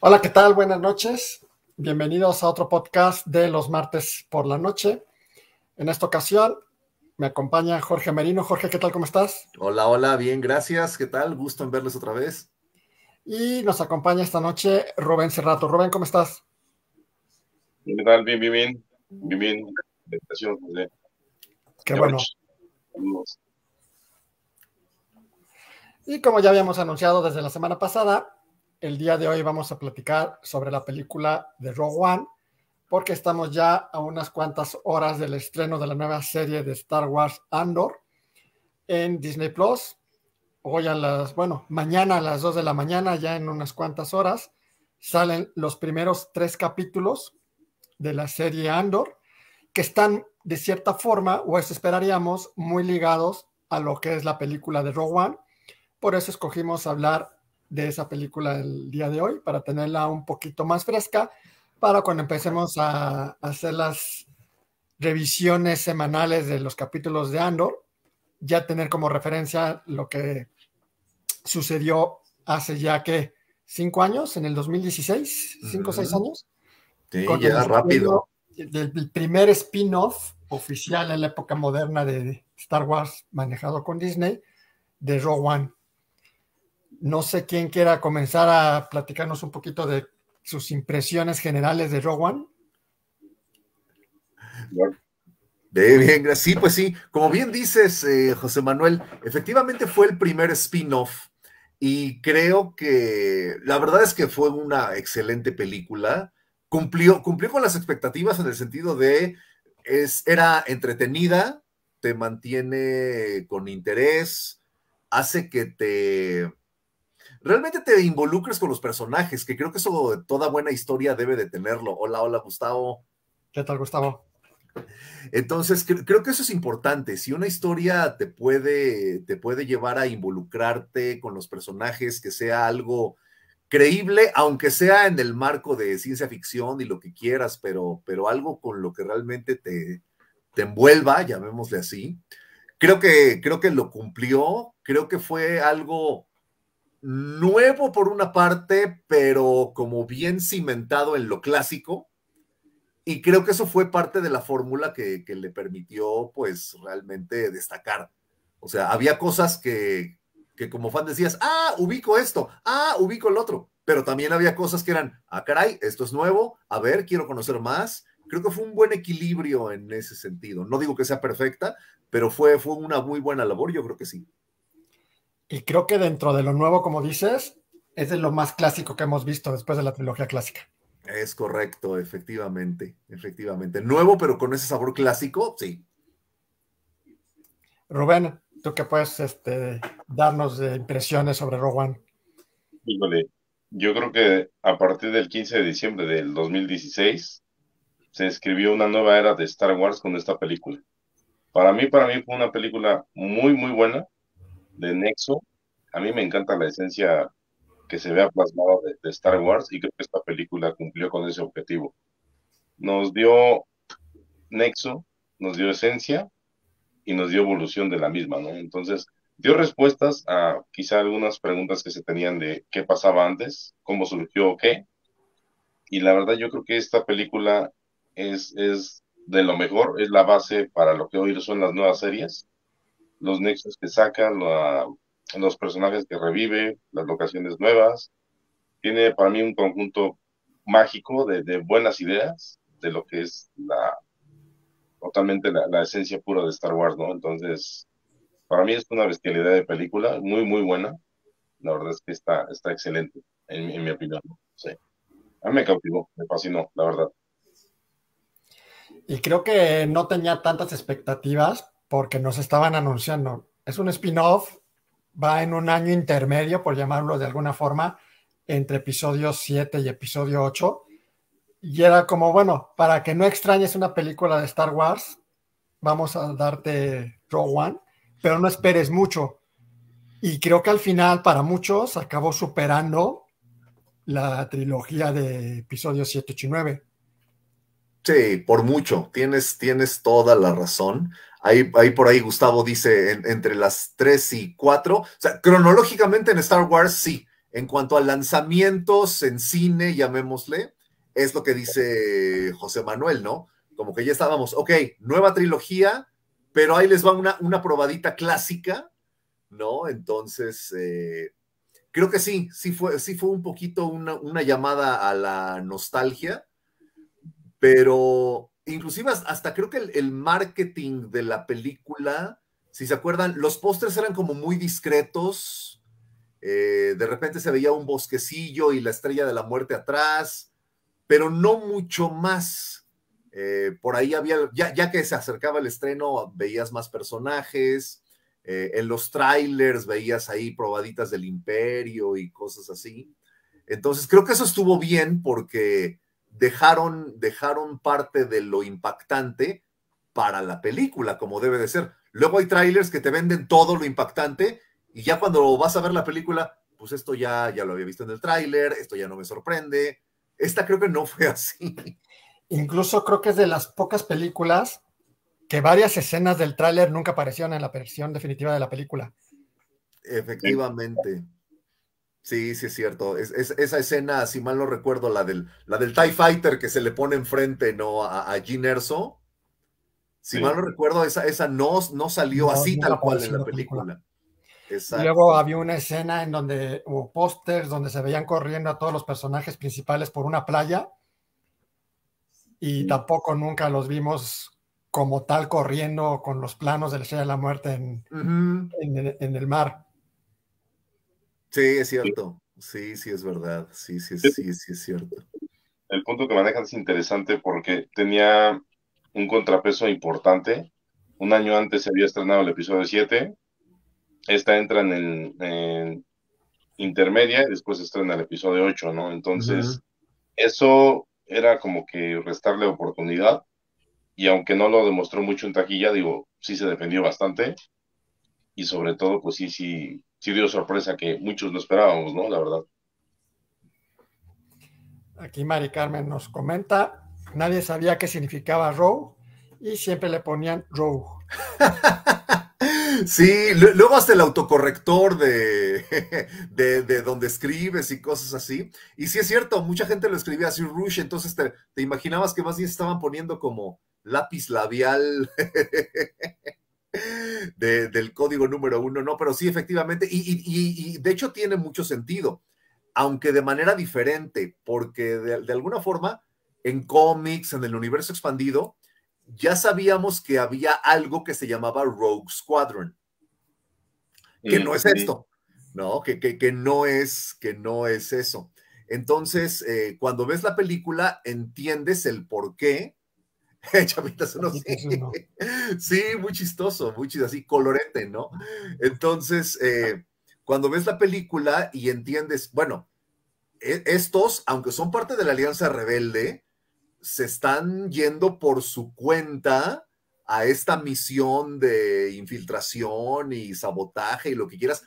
Hola, ¿qué tal? Buenas noches. Bienvenidos a otro podcast de los martes por la noche. En esta ocasión me acompaña Jorge Merino. Jorge, ¿qué tal? ¿Cómo estás? Hola, hola, bien, gracias. ¿Qué tal? Gusto en verles otra vez. Y nos acompaña esta noche Rubén Serrato. Rubén, ¿cómo estás? ¿Qué Bien, bien, bien. Bien, bien. Qué bueno. Y como ya habíamos anunciado desde la semana pasada, el día de hoy vamos a platicar sobre la película de Rogue One, porque estamos ya a unas cuantas horas del estreno de la nueva serie de Star Wars Andor en Disney Plus hoy a las, bueno, mañana a las 2 de la mañana, ya en unas cuantas horas, salen los primeros tres capítulos de la serie Andor, que están de cierta forma, o eso esperaríamos, muy ligados a lo que es la película de Rogue One. Por eso escogimos hablar de esa película el día de hoy, para tenerla un poquito más fresca, para cuando empecemos a, a hacer las revisiones semanales de los capítulos de Andor, ya tener como referencia lo que sucedió hace ya que cinco años, en el 2016, cinco o seis años. Te con el rápido. primer spin-off oficial en la época moderna de Star Wars manejado con Disney, de Rogue One. No sé quién quiera comenzar a platicarnos un poquito de sus impresiones generales de Rogue One. Bien, sí, pues sí, como bien dices, eh, José Manuel, efectivamente fue el primer spin-off y creo que la verdad es que fue una excelente película. Cumplió, cumplió con las expectativas en el sentido de es, era entretenida, te mantiene con interés, hace que te realmente te involucres con los personajes, que creo que eso toda buena historia debe de tenerlo. Hola, hola Gustavo. ¿Qué tal, Gustavo? Entonces, creo que eso es importante. Si una historia te puede, te puede llevar a involucrarte con los personajes, que sea algo creíble, aunque sea en el marco de ciencia ficción y lo que quieras, pero, pero algo con lo que realmente te, te envuelva, llamémosle así. Creo que, creo que lo cumplió, creo que fue algo nuevo por una parte, pero como bien cimentado en lo clásico, y creo que eso fue parte de la fórmula que, que, le permitió, pues, realmente destacar. O sea, había cosas que, que como fan decías, ah, ubico esto, ah, ubico el otro, pero también había cosas que eran, ah, caray, esto es nuevo, a ver, quiero conocer más. Creo que fue un buen equilibrio en ese sentido. No digo que sea perfecta, pero fue, fue una muy buena labor, yo creo que sí. Y creo que dentro de lo nuevo, como dices, es de lo más clásico que hemos visto después de la trilogía clásica. Es correcto, efectivamente, efectivamente. Nuevo, pero con ese sabor clásico, sí. Rubén, tú que puedes este, darnos eh, impresiones sobre Rowan. yo creo que a partir del 15 de diciembre del 2016 se escribió una nueva era de Star Wars con esta película. Para mí, para mí fue una película muy, muy buena de Nexo. A mí me encanta la esencia que se vea plasmado de, Star Wars y creo que esta película cumplió con ese objetivo. Nos dio nexo, nos dio esencia y nos dio evolución de la misma, ¿no? Entonces, dio respuestas a quizá algunas preguntas que se tenían de qué pasaba antes, cómo surgió qué. Y la verdad yo creo que esta película es, es de lo mejor, es la base para lo que hoy son las nuevas series, los nexos que sacan, la los personajes que revive, las locaciones nuevas. Tiene para mí un conjunto mágico de, buenas ideas de lo que es la totalmente la, esencia pura de Star Wars, ¿no? Entonces, para mí es una bestialidad de película, muy, muy buena. La verdad es que está, está excelente, en, mi opinión. Sí. A mí me cautivó, me fascinó, la verdad. Y creo que no tenía tantas expectativas porque nos estaban anunciando. Es un spin-off va en un año intermedio, por llamarlo de alguna forma, entre episodio 7 y episodio 8. Y era como, bueno, para que no extrañes una película de Star Wars, vamos a darte Rogue One, pero no esperes mucho. Y creo que al final, para muchos, acabó superando la trilogía de episodios 7, 8 y 9. Sí, por mucho. Tienes, tienes toda la razón. Ahí, por ahí Gustavo dice entre las 3 y 4. O sea, cronológicamente en Star Wars sí. En cuanto a lanzamientos en cine, llamémosle, es lo que dice José Manuel, ¿no? Como que ya estábamos, ok, nueva trilogía, pero ahí les va una, una probadita clásica, ¿no? Entonces, eh, creo que sí, sí fue, sí fue un poquito una, una llamada a la nostalgia, pero inclusive hasta creo que el, marketing de la película, si se acuerdan, los postres eran como muy discretos. Eh, de repente se veía un bosquecillo y la estrella de la muerte atrás, pero no mucho más. Eh, por ahí había, ya, que se acercaba el estreno, veías más personajes. Eh, en los trailers veías ahí probaditas del imperio y cosas así. Entonces creo que eso estuvo bien porque dejaron, dejaron parte de lo impactante para la película, como debe de ser. Luego hay trailers que te venden todo lo impactante y ya cuando vas a ver la película, pues esto ya, ya lo había visto en el tráiler, esto ya no me sorprende. Esta creo que no fue así. Incluso creo que es de las pocas películas que varias escenas del tráiler nunca aparecieron en la versión definitiva de la película. Efectivamente. Sí, sí es cierto. Es, esa escena, si mal no recuerdo, la del, la del TIE Fighter que se le pone enfrente, ¿no? A, a Gene Erso. Si mal no recuerdo, esa, esa no, no salió así tal cual en la película. Luego había una escena en donde hubo pósters donde se veían corriendo a todos los personajes principales por una playa y tampoco nunca los vimos como tal corriendo con los planos de la Estrella de la Muerte en el mar. Sí, es cierto. Sí, sí, es verdad. Sí, sí, sí, sí, es cierto. El punto que manejan es interesante porque tenía un contrapeso importante. Un año antes se había estrenado el episodio 7. Esta entra en el intermedia y después se estrena el episodio 8, ¿no? Entonces, eso era como que restarle oportunidad. Y aunque no lo demostró mucho en taquilla, digo, sí se defendió bastante. Y sobre todo, pues sí, sí, sí dio sorpresa que muchos no esperábamos, ¿no? La verdad. Aquí Mari Carmen nos comenta, nadie sabía qué significaba row y siempre le ponían row. Sí, luego hasta el autocorrector de, de, de, donde escribes y cosas así. Y sí es cierto, mucha gente lo escribía así, Rush, entonces te, te imaginabas que más bien estaban poniendo como lápiz labial. del código número uno, no, pero sí, efectivamente, y, de hecho tiene mucho sentido, aunque de manera diferente, porque de, alguna forma en cómics, en el universo expandido, ya sabíamos que había algo que se llamaba Rogue Squadron, que mm, no es esto, ¿no? Que, que, no es, que no es eso. Entonces, eh, cuando ves la película, entiendes el por qué sí. muy chistoso, muy chistoso, así colorete, ¿no? Entonces, eh, cuando ves la película y entiendes, bueno, e, estos, aunque son parte de la Alianza Rebelde, se están yendo por su cuenta a esta misión de infiltración y sabotaje y lo que quieras,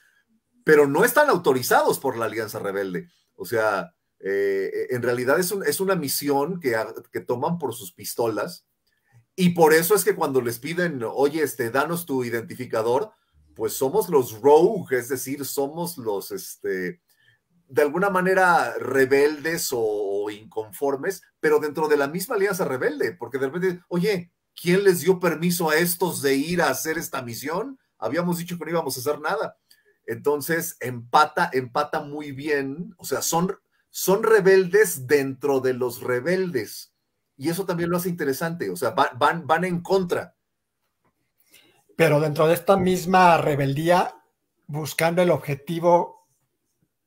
pero no están autorizados por la Alianza Rebelde. O sea, eh, en realidad es, una misión que, que, toman por sus pistolas y por eso es que cuando les piden, oye, este, danos tu identificador, pues somos los rogue, es decir, somos los, este, de alguna manera rebeldes o, inconformes, pero dentro de la misma alianza rebelde, porque de repente, oye, ¿quién les dio permiso a estos de ir a hacer esta misión? Habíamos dicho que no íbamos a hacer nada. Entonces, empata, empata muy bien, o sea, son, son rebeldes dentro de los rebeldes y eso también lo hace interesante, o sea, van, van, en contra. Pero dentro de esta misma rebeldía, buscando el objetivo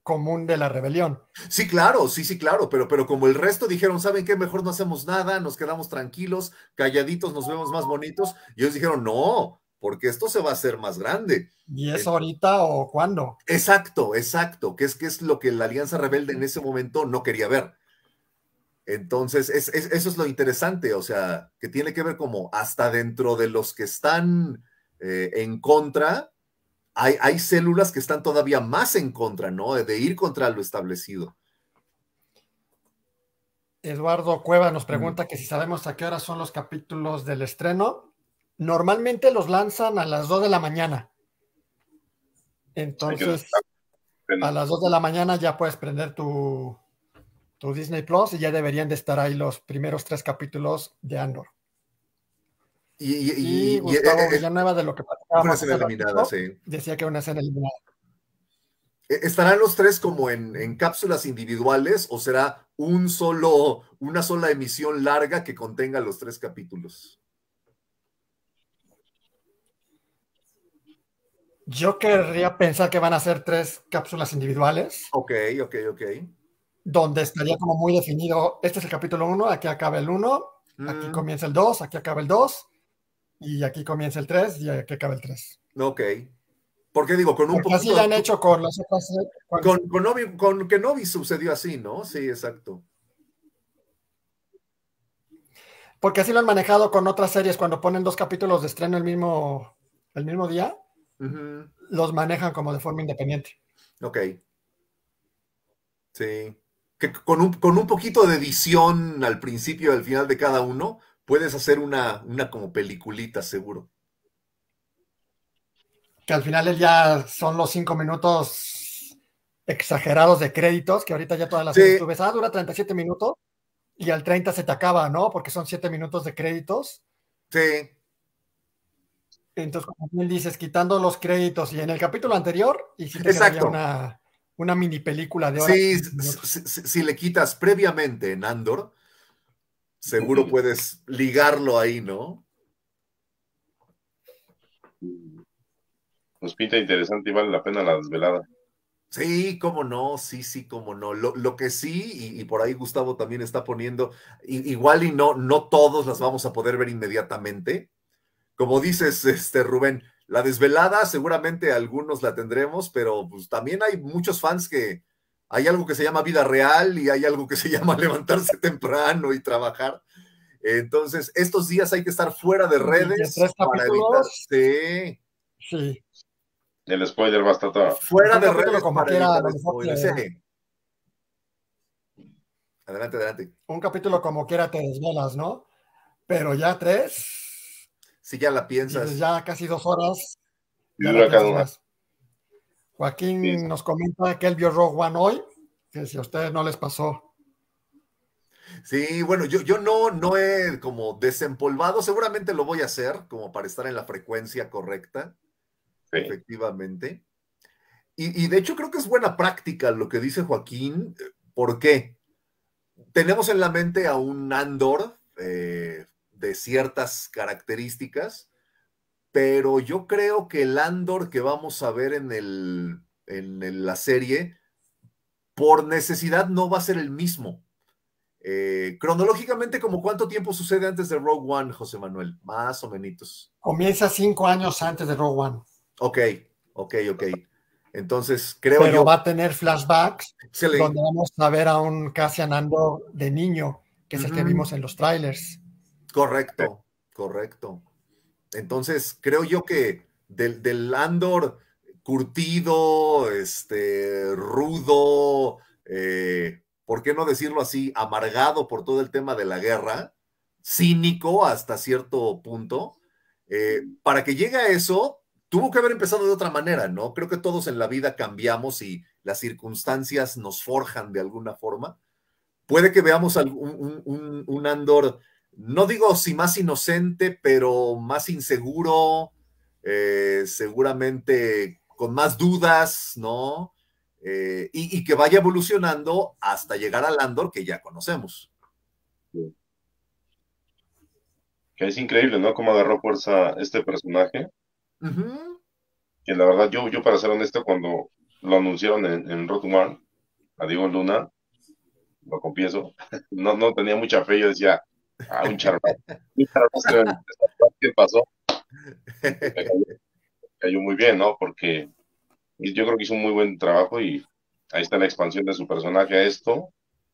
común de la rebelión. Sí, claro, sí, sí, claro, pero, pero como el resto dijeron, ¿saben qué? Mejor no hacemos nada, nos quedamos tranquilos, calladitos, nos vemos más bonitos. Y ellos dijeron, no, porque esto se va a hacer más grande. ¿Y es eh, ahorita o cuándo? Exacto, exacto, que es, que es lo que la Alianza Rebelde en ese momento no quería ver. Entonces, eso es lo interesante, o sea, que tiene que ver como hasta dentro de los que están eh, en contra, hay, células que están todavía más en contra, ¿no? De ir contra lo establecido. Eduardo Cueva nos pregunta que si sabemos a qué hora son los capítulos del estreno. Normalmente los lanzan a las 2 de la mañana. Entonces, a las 2 de la mañana ya puedes prender tu, Disney Plus y ya deberían de estar ahí los primeros tres capítulos de Andor. Y, y, eh, eh, de lo que Una Decía que una escena eliminada. Eh, ¿Estarán los tres como en, en, cápsulas individuales o será un solo, una sola emisión larga que contenga los tres capítulos? Yo querría pensar que van a ser tres cápsulas individuales. Ok, ok, ok donde estaría como muy definido, este es el capítulo 1, aquí acaba el 1, aquí mm. comienza el 2, aquí acaba el 2, y aquí comienza el 3, y aquí acaba el 3. Ok. Porque digo, con un Porque Así lo han hecho con las otras... Eh, con, con, con, Kenobi sucedió así, ¿no? Sí, exacto. Porque así lo han manejado con otras series, cuando ponen dos capítulos de estreno el mismo, el mismo día, los manejan como de forma independiente. Ok. Sí que con un, poquito de edición al principio y al final de cada uno, puedes hacer una, una como peliculita, seguro. Que al final ya son los cinco minutos exagerados de créditos, que ahorita ya todas las tú ves, ah, dura 37 minutos y al 30 se te acaba, ¿no? Porque son siete minutos de créditos. Sí. Entonces, como bien dices, quitando los créditos y en el capítulo anterior, y si Exacto. una una mini película de hora. Sí, si, le quitas previamente en Andor, seguro puedes ligarlo ahí, ¿no? Nos pues pinta interesante y vale la pena la desvelada. Sí, cómo no, sí, sí, cómo no. Lo, que sí, y, por ahí Gustavo también está poniendo, igual y no, no todos las vamos a poder ver inmediatamente. Como dices, este Rubén, la desvelada seguramente algunos la tendremos, pero pues también hay muchos fans que hay algo que se llama vida real y hay algo que se llama levantarse temprano y trabajar. Entonces, estos días hay que estar fuera de redes para evitar. Sí. sí. El spoiler va a estar todo. Fuera de redes Adelante, adelante. Un capítulo como quiera te desvelas, ¿no? Pero ya tres si ya la piensas. Ya casi dos horas. Joaquín nos comenta que él vio Rogue One hoy, que si a ustedes no les pasó. Sí, bueno, yo, yo no, no he como desempolvado, seguramente lo voy a hacer como para estar en la frecuencia correcta, efectivamente. Y, y de hecho creo que es buena práctica lo que dice Joaquín, eh, ¿por qué? Tenemos en la mente a un Andor eh, de ciertas características, pero yo creo que el Andor que vamos a ver en, el, en, la serie, por necesidad no va a ser el mismo. Eh, cronológicamente, ¿como cuánto tiempo sucede antes de Rogue One, José Manuel? Más o menos. Comienza cinco años antes de Rogue One. Ok, ok, ok. Entonces, creo Pero yo... va a tener flashbacks donde vamos a ver a un Cassian Andor de niño, que es el que vimos en los trailers. Correcto, correcto. Entonces, creo yo que del, del Andor curtido, este, rudo, eh, ¿por qué no decirlo así? Amargado por todo el tema de la guerra, cínico hasta cierto punto. Eh, para que llegue a eso, tuvo que haber empezado de otra manera, ¿no? Creo que todos en la vida cambiamos y las circunstancias nos forjan de alguna forma. Puede que veamos un, un Andor no digo si más inocente, pero más inseguro, eh, seguramente con más dudas, ¿no? Eh, y, que vaya evolucionando hasta llegar a Landor, que ya conocemos. Que es increíble, ¿no? Cómo agarró fuerza este personaje. Que la verdad, yo, yo para ser honesto, cuando lo anunciaron en, en Rotumar, a Diego Luna, lo confieso, no, no tenía mucha fe, yo decía, Ah, un charlatán. un pasó. cayó, muy bien, ¿no? Porque yo creo que hizo un muy buen trabajo y ahí está la expansión de su personaje a esto.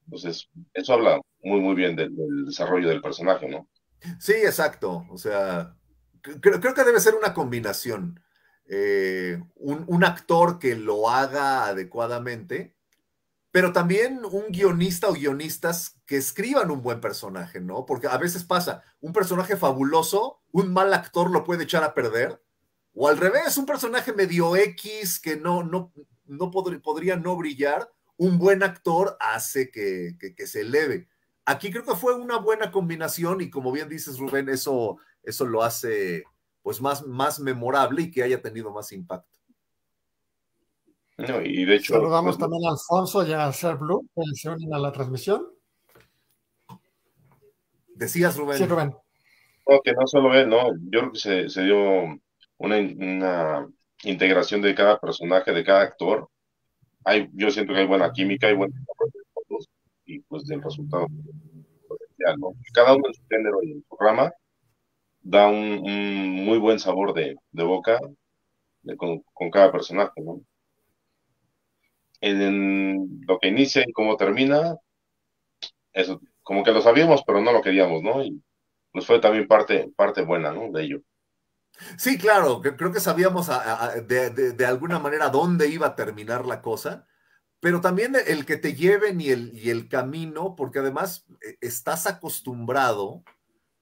Entonces, eso habla muy, muy bien del, desarrollo del personaje, ¿no? Sí, exacto. O sea, creo, creo que debe ser una combinación. Eh, un, un, actor que lo haga adecuadamente pero también un guionista o guionistas que escriban un buen personaje, ¿no? Porque a veces pasa, un personaje fabuloso, un mal actor lo puede echar a perder, o al revés, un personaje medio X que no, no, no podría no brillar, un buen actor hace que, que, se eleve. Aquí creo que fue una buena combinación y como bien dices, Rubén, eso, eso lo hace pues más, más memorable y que haya tenido más impacto de hecho, Saludamos pues, también a Alfonso y a Ser Blue que se unen a la transmisión. Decías, Rubén. Sí, Rubén. No, que no solo él no, yo creo que se, dio una, integración de cada personaje, de cada actor. Hay, yo siento que hay buena química, hay buena y pues del resultado ¿no? Cada uno en su género y en su programa da un, muy buen sabor de, boca con, con, cada personaje, ¿no? en lo que inicia y cómo termina, eso, como que lo sabíamos, pero no lo queríamos, ¿no? Y nos fue también parte, parte buena, ¿no? De ello. Sí, claro, creo que sabíamos de, alguna manera dónde iba a terminar la cosa, pero también el que te lleven y el, el camino, porque además eh, estás acostumbrado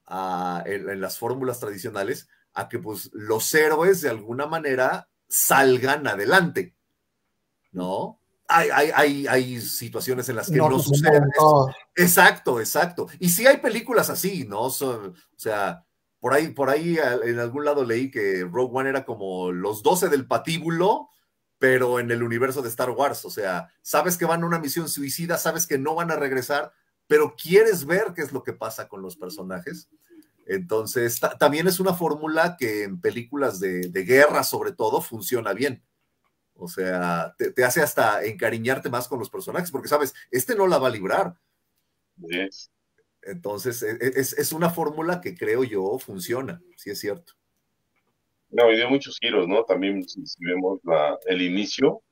a, en, en, las fórmulas tradicionales a que pues, los héroes de alguna manera salgan adelante, ¿no? hay, hay, situaciones en las que no, pues, sucede. Exacto, exacto. Y si hay películas así, ¿no? o sea, por ahí, por ahí en algún lado leí que Rogue One era como los 12 del patíbulo, pero en el universo de Star Wars. O sea, sabes que van a una misión suicida, sabes que no van a regresar, pero quieres ver qué es lo que pasa con los personajes. Entonces, también es una fórmula que en películas de, de guerra, sobre todo, funciona bien. O sea, te, hace hasta encariñarte más con los personajes, porque sabes, este no la va a librar. Entonces, e, e, es, una fórmula que creo yo funciona, si es cierto. No, y dio muchos giros, ¿no? También si, vemos el inicio,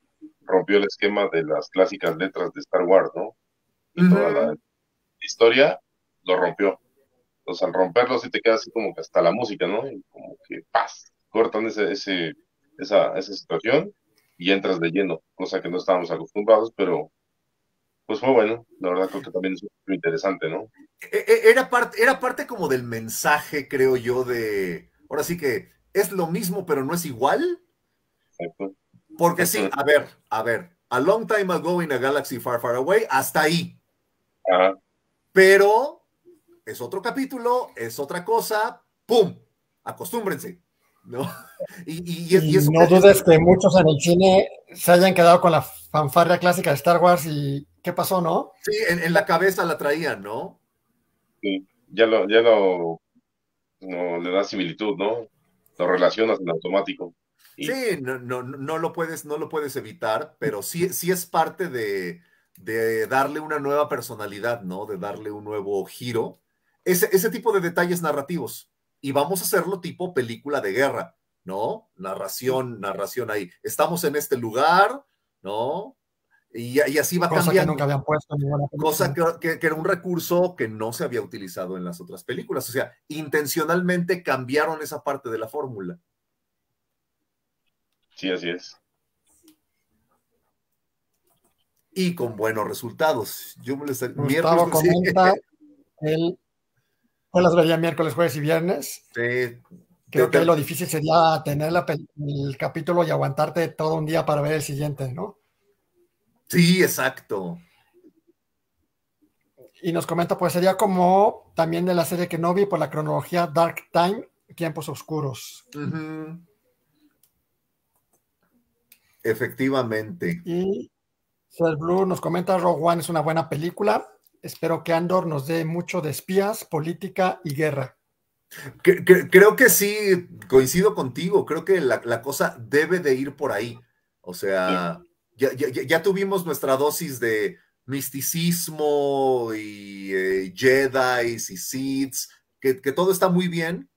rompió el esquema de las clásicas letras de Star Wars, ¿no? Y toda la historia lo rompió. Entonces, al romperlo, sí te queda así como que hasta la música, ¿no? Y como que paz, cortan ese, ese, esa, esa situación y entras de lleno, cosa que no estábamos acostumbrados, pero pues fue bueno, la verdad creo que también es muy interesante, ¿no? E, e, era parte, era parte como del mensaje, creo yo, de, ahora sí que es lo mismo, pero no es igual. Porque sí, a ver, a ver, a long time ago in a galaxy far, far away, hasta ahí. Pero es otro capítulo, es otra cosa, ¡pum! Acostúmbrense. ¿no? Y, dudes que muchos en el cine se hayan quedado con la fanfarria clásica de Star Wars y ¿qué pasó, no? Sí, en, la cabeza la traían, ¿no? Sí, ya lo, ya lo, no, le da similitud, ¿no? Lo relacionas en automático. Sí, no, no, lo puedes, no lo puedes evitar, pero sí, sí es parte de, de darle una nueva personalidad, ¿no? De darle un nuevo giro. ese tipo de detalles narrativos y vamos a hacerlo tipo película de guerra, ¿no? Narración, narración ahí. Estamos en este lugar, ¿no? Y, así va cambiando. Que Cosa que, era un recurso que no se había utilizado en las otras películas. O sea, intencionalmente cambiaron esa parte de la fórmula. Sí, así es. Y con buenos resultados. Yo me les... comenta, yo las vería miércoles, jueves y viernes. Sí. Creo que lo difícil sería tener el capítulo y aguantarte todo un día para ver el siguiente, ¿no? Sí, exacto. Y nos comenta, pues sería como también de la serie que no vi por la cronología Dark Time, Tiempos Oscuros. Efectivamente. Y Blue nos comenta, Rogue One es una buena película. Espero que Andor nos dé mucho de espías, política y guerra. creo que sí, coincido contigo, creo que la, cosa debe de ir por ahí. O sea, ya, tuvimos nuestra dosis de misticismo y eh, Jedi y sids, que, todo está muy bien,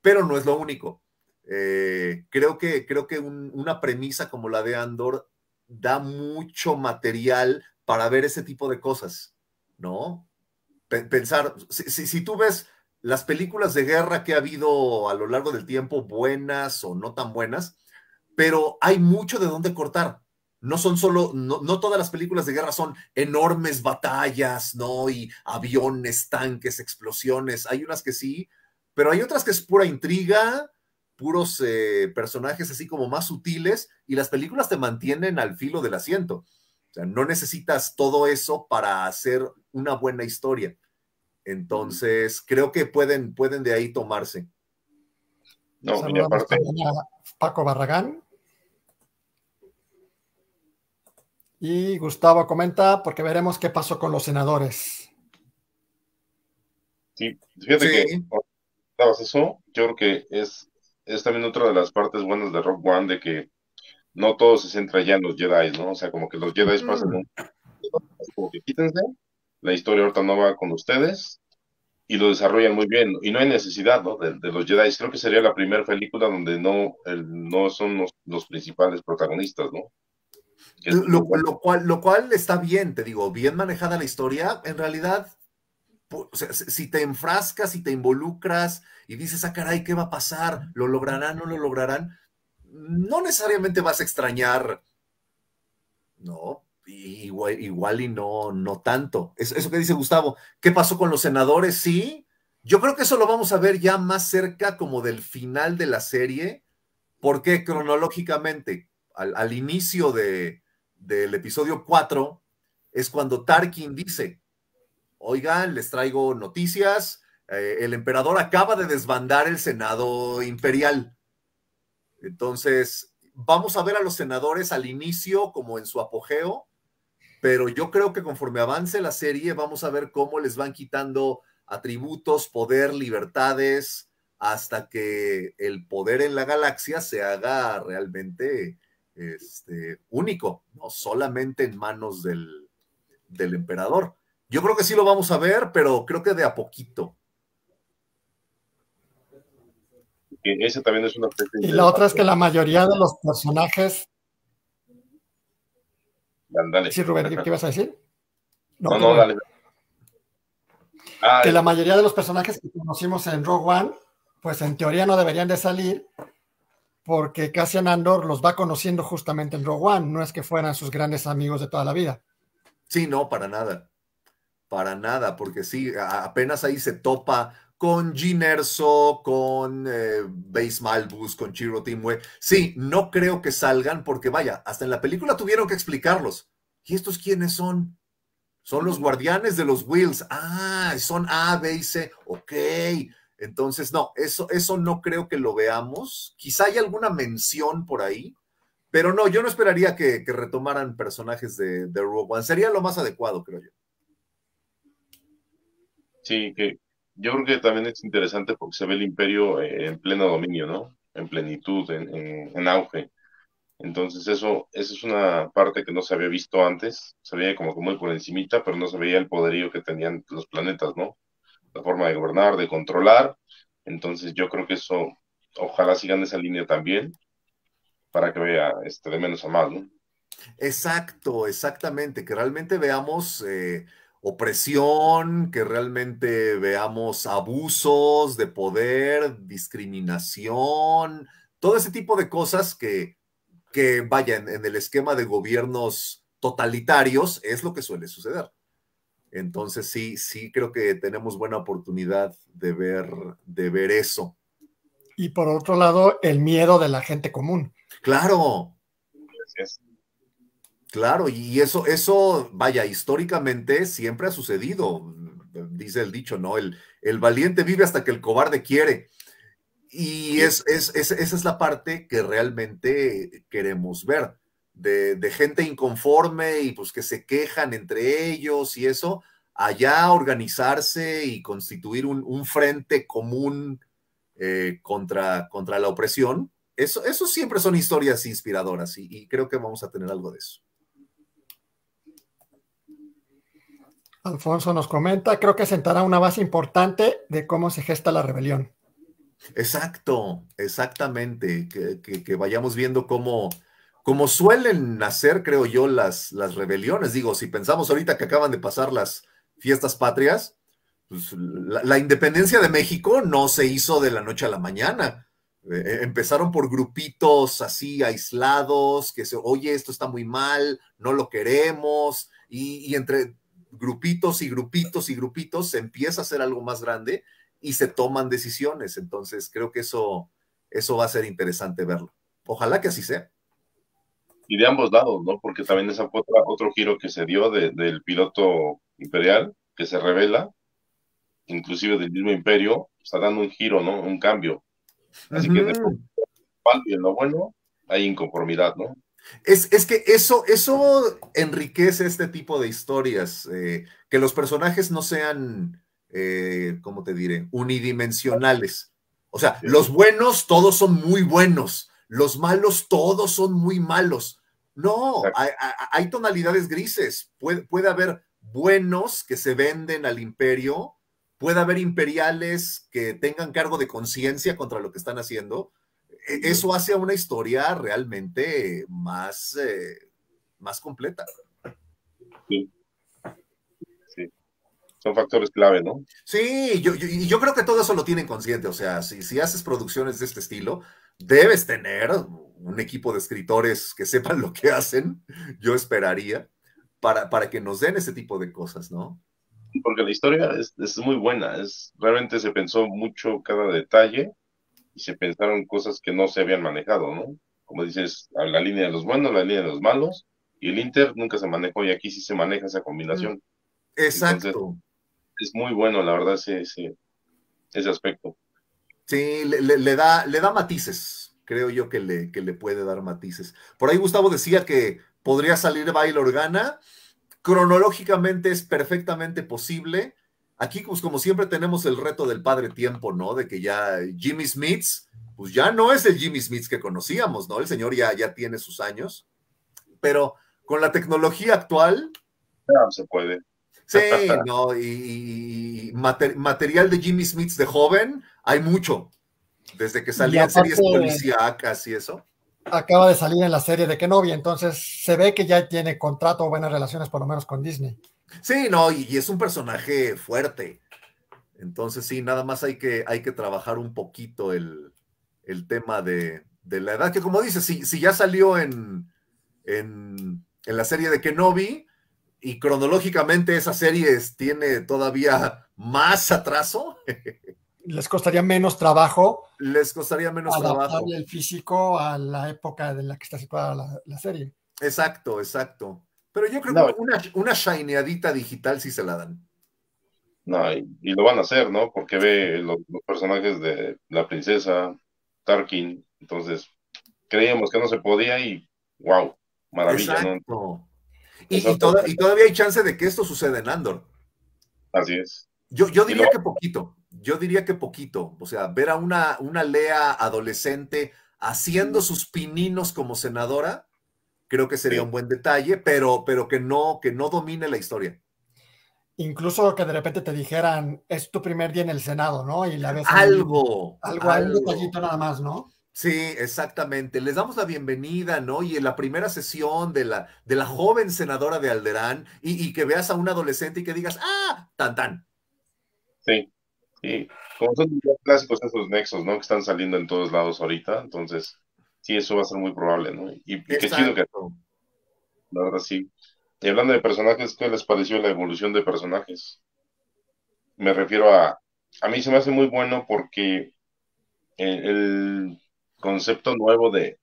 pero no es lo único. Eh, creo que, creo que una premisa como la de Andor da mucho material para ver ese tipo de cosas. ¿no? Pensar, si, tú ves las películas de guerra que ha habido a lo largo del tiempo, buenas o no tan buenas, pero hay mucho de dónde cortar. No son solo, no, todas las películas de guerra son enormes batallas, ¿no? Y aviones, tanques, explosiones. Hay unas que sí, pero hay otras que es pura intriga, puros eh, personajes así como más sutiles, y las películas te mantienen al filo del asiento. O sea, no necesitas todo eso para hacer una buena historia. Entonces, creo que pueden, pueden de ahí tomarse. No, aparte. Paco Barragán. Y Gustavo comenta, porque veremos qué pasó con los senadores. Sí, fíjate que eso, yo creo que es, es también otra de las partes buenas de Rock One, de que no todo se centra ya en los Jedi, ¿no? O sea, como que los Jedi pasan, mm. como que quítense la historia ahorita no va con ustedes y lo desarrollan muy bien. Y no hay necesidad ¿no? De, los Jedi. Creo que sería la primera película donde no, no son los, principales protagonistas, ¿no? Lo, cual, lo cual está bien, te digo, bien manejada la historia. En realidad, si te enfrascas, si te involucras y dices, ah, caray, ¿qué va a pasar? ¿Lo lograrán? o ¿No lo lograrán? No necesariamente vas a extrañar, ¿no? igual, igual y no, no tanto. Eso, eso que dice Gustavo, ¿qué pasó con los senadores? Sí, yo creo que eso lo vamos a ver ya más cerca como del final de la serie, porque cronológicamente, al, inicio de, del episodio 4, es cuando Tarkin dice, oigan, les traigo noticias, eh, el emperador acaba de desbandar el Senado Imperial. Entonces, vamos a ver a los senadores al inicio como en su apogeo pero yo creo que conforme avance la serie vamos a ver cómo les van quitando atributos, poder, libertades, hasta que el poder en la galaxia se haga realmente este, único, no solamente en manos del, emperador. Yo creo que sí lo vamos a ver, pero creo que de a poquito. también es una y la otra es que la mayoría de los personajes Sí, Rubén, ¿qué, ibas a decir? No, no, dale. Ah, que la mayoría de los personajes que conocimos en Rogue One, pues en teoría no deberían de salir, porque Cassian Andor los va conociendo justamente en Rogue One, no es que fueran sus grandes amigos de toda la vida. Sí, no, para nada. Para nada, porque sí, apenas ahí se topa con Ginerso, con eh, Base Malbus, con Chiro Timwe. Sí, no creo que salgan porque, vaya, hasta en la película tuvieron que explicarlos. ¿Y estos quiénes son? Son los guardianes de los Wills. Ah, son A, B y C. Ok. Entonces, no, eso, eso no creo que lo veamos. Quizá hay alguna mención por ahí, pero no, yo no esperaría que, retomaran personajes de, de Rogue One. Sería lo más adecuado, creo yo. Sí, que, yo creo que también es interesante porque se ve el imperio eh, en pleno dominio, ¿no? En plenitud, en, auge. Entonces eso, eso es una parte que no se había visto antes, se veía como como muy por encimita, pero no se veía el poderío que tenían los planetas, ¿no? La forma de gobernar, de controlar. Entonces yo creo que eso, ojalá sigan esa línea también, para que vea este, de menos a más, ¿no? Exacto, exactamente, que realmente veamos eh, opresión, que realmente veamos abusos de poder, discriminación, todo ese tipo de cosas que, que vayan en el esquema de gobiernos totalitarios, es lo que suele suceder. Entonces sí, sí creo que tenemos buena oportunidad de ver, de ver eso. Y por otro lado, el miedo de la gente común. Claro. Gracias. Claro, y eso, eso, vaya, históricamente siempre ha sucedido, dice el dicho, ¿no? El, el valiente vive hasta que el cobarde quiere. Y es, es, esa es la parte que realmente queremos ver, de, gente inconforme y pues que se quejan entre ellos y eso, allá organizarse y constituir un, frente común eh, contra, contra la opresión. Eso, eso siempre son historias inspiradoras y creo que vamos a tener algo de eso. Alfonso nos comenta, creo que sentará una base importante de cómo se gesta la rebelión. Exacto, exactamente, que, vayamos viendo cómo, cómo, suelen nacer, creo yo, las, las rebeliones. Digo, si pensamos ahorita que acaban de pasar las fiestas patrias, pues, la, independencia de México no se hizo de la noche a la mañana. Eh, eh, empezaron por grupitos así aislados, que se, oye, esto está muy mal, no lo queremos, y, y entre grupitos y grupitos y grupitos, se empieza a hacer algo más grande y se toman decisiones. Entonces, creo que eso, eso va a ser interesante verlo. Ojalá que así sea. Y de ambos lados, ¿no? Porque también esa otro giro que se dio del piloto imperial que se revela, inclusive del mismo imperio, está dando un giro, ¿no? Un cambio. Así que de lo bueno, hay inconformidad, ¿no? Es, es, que eso, eso enriquece este tipo de historias, eh, que los personajes no sean, eh, ¿cómo te diré?, unidimensionales. O sea, los buenos todos son muy buenos, los malos todos son muy malos. No, hay, hay tonalidades grises. Puede, puede haber buenos que se venden al imperio, puede haber imperiales que tengan cargo de conciencia contra lo que están haciendo, e-, eso hace una historia realmente más, eh, más completa. Sí. Son factores clave, ¿no? Sí, yo, yo, creo que todo eso lo tienen consciente. O sea, si, si haces producciones de este estilo, debes tener un equipo de escritores que sepan lo que hacen, yo esperaría, para, que nos den ese tipo de cosas, ¿no? Porque la historia es, es muy buena, es, realmente se pensó mucho cada detalle y se pensaron cosas que no se habían manejado, ¿no? Como dices, la línea de los buenos, la línea de los malos, y el Inter nunca se manejó, y aquí sí se maneja esa combinación. Mm. Exacto. es muy bueno, la verdad, ese, ese, ese aspecto. Sí, le, da, le da matices, creo yo que le, que le puede dar matices. Por ahí Gustavo decía que podría salir baile Organa. Cronológicamente es perfectamente posible Aquí, pues como siempre, tenemos el reto del padre tiempo, ¿no? De que ya Jimmy Smith, pues ya no es el Jimmy Smith que conocíamos, ¿no? El señor ya, ya tiene sus años, pero con la tecnología actual... No ah, se puede. Sí, no, y, material de Jimmy Smith de joven, hay mucho. Desde que salían series policíacas y eso. Acaba de salir en la serie de novia, entonces se ve que ya tiene contrato o buenas relaciones, por lo menos con Disney. Sí, no, y, es un personaje fuerte. Entonces, sí, nada más hay que, hay que trabajar un poquito el, el tema de, de, la edad, que como dices, si, ya salió en, en, la serie de Kenobi, y cronológicamente esa serie tiene todavía más atraso. Les costaría menos trabajo. Les costaría menos trabajo. el físico a la época de la que está situada la serie. Exacto, exacto. Pero yo creo que una, una shineadita digital sí se la dan. No, y, lo van a hacer, ¿no? Porque ve los, personajes de la princesa, Tarkin, entonces creíamos que no se podía y wow, maravilla, ¿no? Y, y, todavía hay chance de que esto suceda en Andor. Así es. Yo, yo diría que poquito, yo diría que poquito. O sea, ver a una, una Lea adolescente haciendo sus pininos como senadora, creo que sería un buen detalle, pero, pero que, no, que no domine la historia. Incluso que de repente te dijeran, es tu primer día en el Senado, ¿no? Y la Algo. algo, algo, un nada más, ¿no? Sí, exactamente. Les damos la bienvenida, ¿no? Y en la primera sesión de la, de la joven senadora de Alderán, y, que veas a un adolescente y que digas, ¡ah! ¡Tan, tan! Sí, sí. Como son clásicos esos nexos, ¿no? Que están saliendo en todos lados ahorita, entonces sí, eso va a ser muy probable, ¿no? Y, qué chido que La verdad, sí. Y hablando de personajes, ¿qué les pareció la evolución de personajes? Me refiero a. A mí se me hace muy bueno porque eh, el, concepto nuevo de,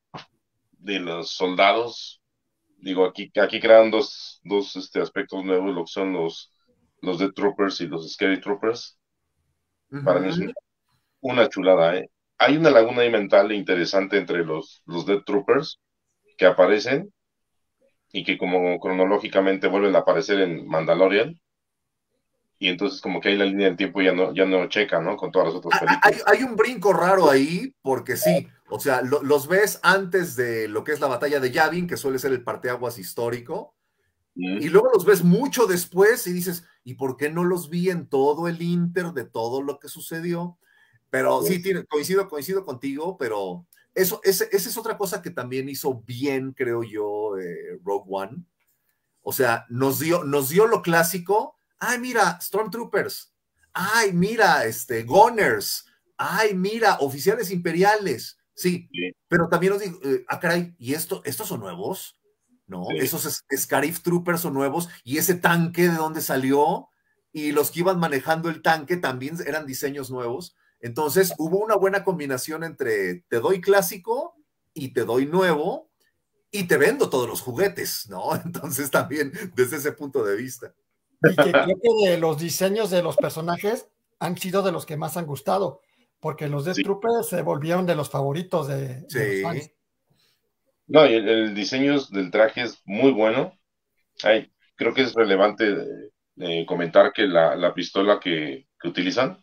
los soldados, digo, aquí, aquí crean dos, dos este, aspectos nuevos, lo que son los, los de Troopers y los Scary Troopers. Para mí es una chulada, ¿eh? hay una laguna mental interesante entre los, los Troopers que aparecen y que como cronológicamente vuelven a aparecer en Mandalorian. Y entonces como que ahí la línea del tiempo ya no, ya no checa, ¿no? Con todas las otras ah, películas. Hay, hay un brinco raro ahí, porque sí, o sea, los ves antes de lo que es la batalla de Yavin, que suele ser el parteaguas histórico, mm. y luego los ves mucho después y dices, ¿y por qué no los vi en todo el inter de todo lo que sucedió? Pero sí, coincido, coincido contigo, pero eso, esa es otra cosa que también hizo bien, creo yo, eh, Rogue One. O sea, nos dio, nos dio lo clásico. Ay, mira, Stormtroopers. Ay, mira, este, Gunners. Ay, mira, oficiales imperiales. Sí, pero también nos dijo, eh, ah, caray, ¿y esto, estos son nuevos? ¿No? Esos Scarif Troopers son nuevos. ¿Y ese tanque de dónde salió? Y los que iban manejando el tanque también eran diseños nuevos. Entonces hubo una buena combinación entre te doy clásico y te doy nuevo y te vendo todos los juguetes, ¿no? Entonces también desde ese punto de vista. Y que creo que los diseños de los personajes han sido de los que más han gustado, porque los de Strupe se volvieron de los favoritos de, sí. No, el, diseño del traje es muy bueno. creo que es relevante comentar que la, pistola que utilizan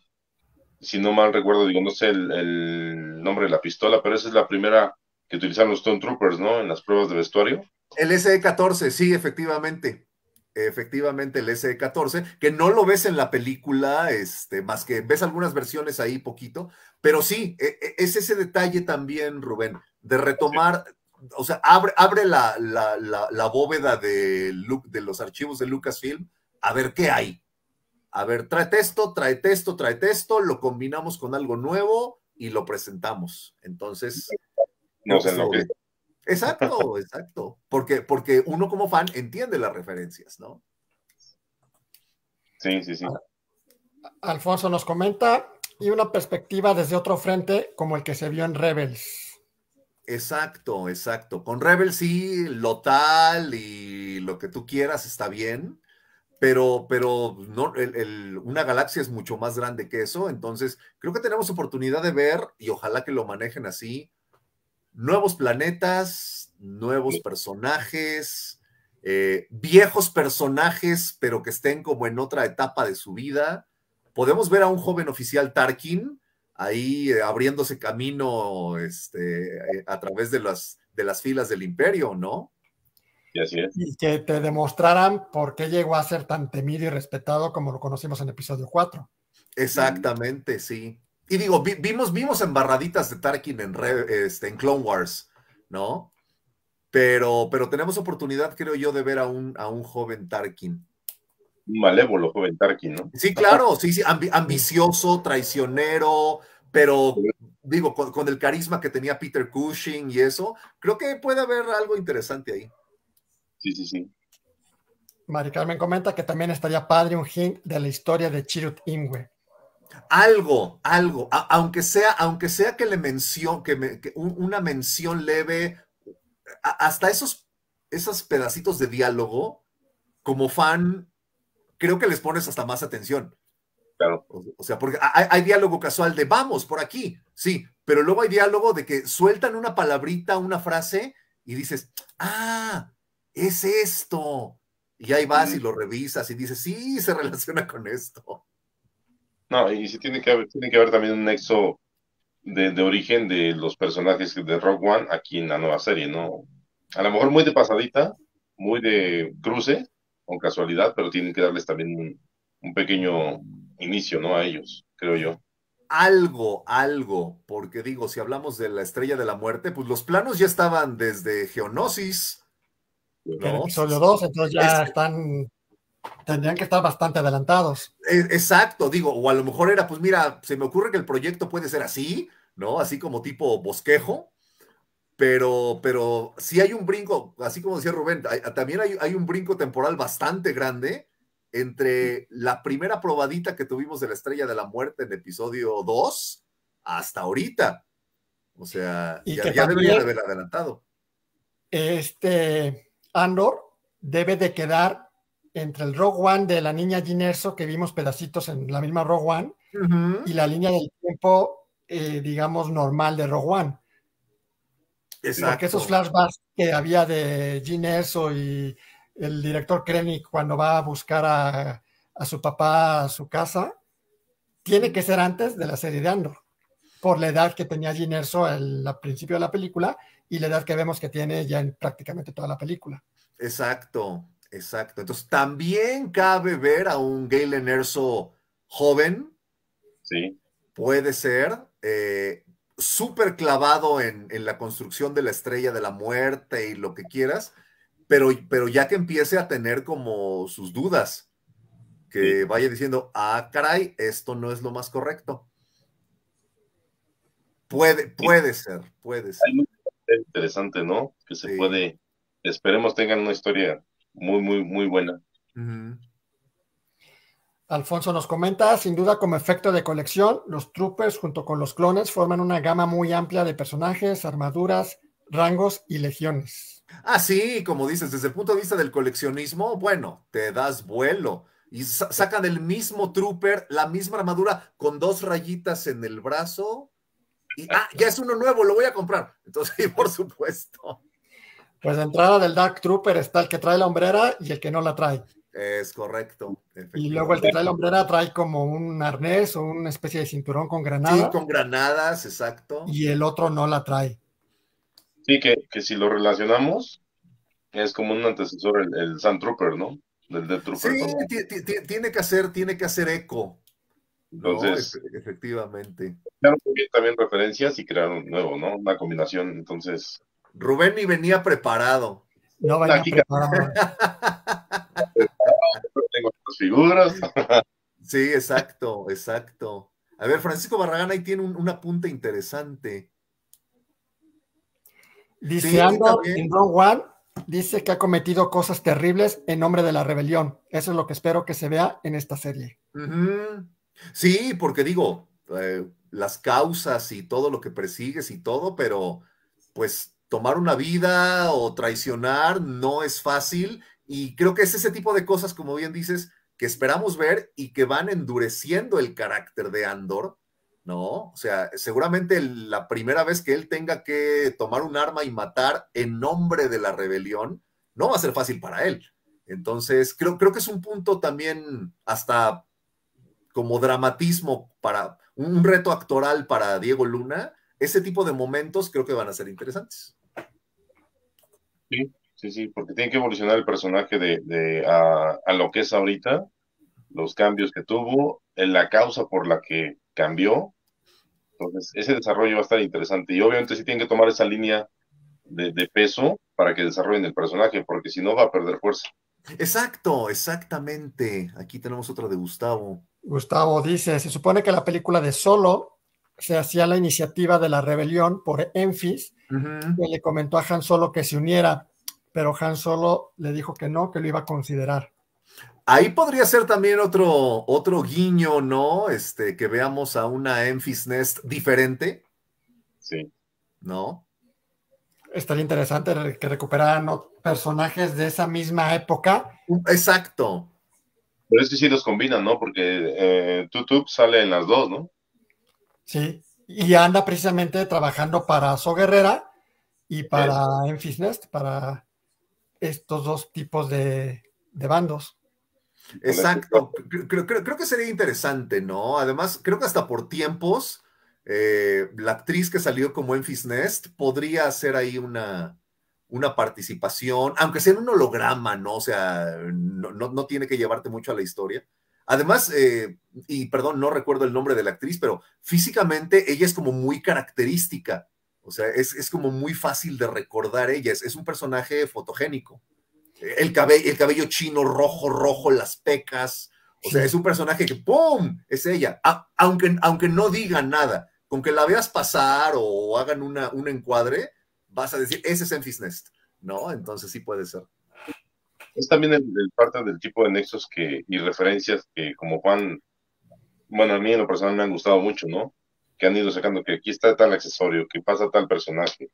si no mal recuerdo, digo, no sé el, nombre de la pistola, pero esa es la primera que utilizaron los Stone Troopers, ¿no? En las pruebas de vestuario. El SE-14, sí, efectivamente. Efectivamente, el SE-14, que no lo ves en la película, este, más que ves algunas versiones ahí poquito, pero sí, e, e, es ese detalle también, Rubén, de retomar, o sea, abre, abre la, la, la, bóveda de, de los archivos de Lucasfilm a ver qué hay, a ver, trae texto, trae texto, trae texto, lo combinamos con algo nuevo y lo presentamos. Entonces, no sé lo que... Exacto, exacto. Porque, porque uno como fan entiende las referencias, ¿no? Sí, sí, sí. Alfonso nos comenta y una perspectiva desde otro frente como el que se vio en Rebels. Exacto, exacto. Con Rebels sí, lo tal y lo que tú quieras está bien, pero, pero no, una galaxia es mucho más grande que eso, entonces creo que tenemos oportunidad de ver, y ojalá que lo manejen así, nuevos planetas, nuevos personajes, eh, viejos personajes, pero que estén como en otra etapa de su vida. Podemos ver a un joven oficial Tarkin ahí eh, abriéndose camino este, eh, a través de de las filas del imperio, ¿no? Y, que te demostraran por qué llegó a ser tan temido y respetado como lo conocimos en episodio 4. Exactamente, sí. Y digo, vimos, vimos embarraditas de Tarkin este, en, Clone Wars, ¿no? Pero, pero tenemos oportunidad, creo yo, de ver a un, a un joven Tarkin. Un malévolo joven Tarkin, ¿no? Sí, claro, sí, sí, ambicioso, traicionero, pero digo, con, el carisma que tenía Peter Cushing y eso, creo que puede haber algo interesante ahí. Sí, sí, sí. Mari Carmen comenta que también estaría padre un hint de la historia de Chirut Imwe. Algo, algo, aunque sea, aunque sea que le mención, que, una mención leve, hasta esos, pedacitos de diálogo, como fan, creo que les pones hasta más atención. Claro. O, sea, porque hay, diálogo casual de vamos por aquí, sí, pero luego hay diálogo de que sueltan una palabrita, una frase y dices, ah, es esto. Y ahí vas y lo revisas y dices, sí, se relaciona con esto. No, y sí tiene que haber, tiene que haber también un nexo de, origen de los personajes de Rock One aquí en la nueva serie, ¿no? A lo mejor muy de pasadita, muy de cruce, con casualidad, pero tienen que darles también un pequeño inicio, ¿no? A ellos, creo yo algo, algo, porque digo, si hablamos de la estrella de la muerte, pues los planos ya estaban desde Geonosis. El episodio 2, entonces ya están, tendrían que estar bastante adelantados. E, exacto, digo, o a lo mejor era, pues mira, se me ocurre que el proyecto puede ser así, ¿no? Así como tipo bosquejo, pero, pero sí hay un brinco, así como decía Rubén, también hay, un brinco temporal bastante grande entre la primera probadita que tuvimos de la Estrella de la Muerte en episodio 2 hasta ahorita. O sea, ya, ya debería haber adelantado. Este, Andor debe de quedar entre el Rogue One de la niña Erso, que vimos pedacitos en la misma Rogue One, y la línea del tiempo, eh, digamos, normal de Rogue One. Exacto. Porque esos flashbacks que había de Erso y el director Krennic cuando va a buscar a, a su papá a su casa, tiene que ser antes de la serie de Andor por la edad que tenía Jin Erso al, principio de la película y la edad que vemos que tiene ya en prácticamente toda la película. Exacto, exacto. Entonces también cabe ver a un Galen Erso joven. Sí. Puede ser. Eh, súper clavado en, la construcción de la estrella de la muerte y lo que quieras, pero, pero ya que empiece a tener como sus dudas, que vaya diciendo, ah, caray, esto no es lo más correcto. Puede, puede ser, puede ser. Interesante, ¿no? Que se puede, esperemos tengan una historia muy, muy, muy buena. Alfonso nos comenta, sin duda como efecto de colección, los troopers junto con los clones forman una gama muy amplia de personajes, armaduras, rangos y legiones. Ah, sí, como dices, desde el punto de vista del coleccionismo, bueno, te das vuelo y sacan el mismo trooper, la misma armadura con dos rayitas en el brazo ah, ya es uno nuevo, lo voy a comprar. Entonces, sí, por supuesto. Pues de entrada del Dark Trooper está el que trae la hombrera y el que no la trae. Es correcto. Y luego el que trae la hombrera trae como un arnés o una especie de cinturón con granadas. Sí, con granadas, exacto. Y el otro no la trae. Sí, que, si lo relacionamos, es como un antecesor, el, el Sand Trooper, ¿no? Del Trooper. Sí, tiene que, hacer, tiene que hacer eco entonces, efectivamente. también referencias y crearon nuevo, ¿no? Una combinación, entonces. Rubén ni venía preparado. No venía preparado. Tengo las figuras. sí, exacto, exacto. A ver, Francisco Barragán ahí tiene un, una punta interesante. Dice One, dice que ha cometido cosas terribles en nombre de la rebelión. Eso es lo que espero que se vea en esta serie. Uh Sí, porque digo, eh, las causas y todo lo que persigues y todo, pero pues tomar una vida o traicionar no es fácil y creo que es ese tipo de cosas, como bien dices, que esperamos ver y que van endureciendo el carácter de Andor, ¿no? O sea, seguramente la primera vez que él tenga que tomar un arma y matar en nombre de la rebelión, no va a ser fácil para él. Entonces, creo, creo que es un punto también hasta como dramatismo para un reto actoral para Diego Luna, ese tipo de momentos creo que van a ser interesantes. Sí, sí, sí, porque tiene que evolucionar el personaje de, a, lo que es ahorita, los cambios que tuvo, en la causa por la que cambió. Entonces, ese desarrollo va a estar interesante. Y obviamente sí tienen que tomar esa línea de, de peso para que desarrollen el personaje, porque si no va a perder fuerza. Exacto, exactamente. Aquí tenemos otra de Gustavo. Gustavo dice, se supone que la película de Solo se hacía la iniciativa de la rebelión por Enfis, que le comentó a Han Solo que se uniera, pero Han Solo le dijo que no, que lo iba a considerar. Ahí podría ser también otro, otro guiño, ¿no? Este, que veamos a una Enfis Nest diferente. Sí. ¿No? Estaría interesante que recuperaran personajes de esa misma época. Exacto. Pero es que sí los combinan, ¿no? Porque eh, sale en las dos, ¿no? Sí, y anda precisamente trabajando para So Guerrera y para Enfisnest, para estos dos tipos de, bandos. Exacto, creo, que sería interesante, ¿no? Además, creo que hasta por tiempos, eh, la actriz que salió como Enfisnest podría hacer ahí una, una participación, aunque sea en un holograma, ¿no? O sea, no, tiene que llevarte mucho a la historia. Además, eh, y perdón, no recuerdo el nombre de la actriz, pero físicamente ella es como muy característica, o sea, es, como muy fácil de recordar ella, es, un personaje fotogénico. El cabello, el cabello chino, rojo, rojo, las pecas, o sea, es un personaje que ¡pum! es ella, aunque, aunque no diga nada, con que la veas pasar o hagan una, un encuadre, vas a decir, ese es Nest, ¿no? Entonces sí puede ser. Es también el, parte del tipo de nexos que, y referencias que como Juan, bueno, a mí en lo personal me han gustado mucho, ¿no? Que han ido sacando, que aquí está tal accesorio, que pasa tal personaje.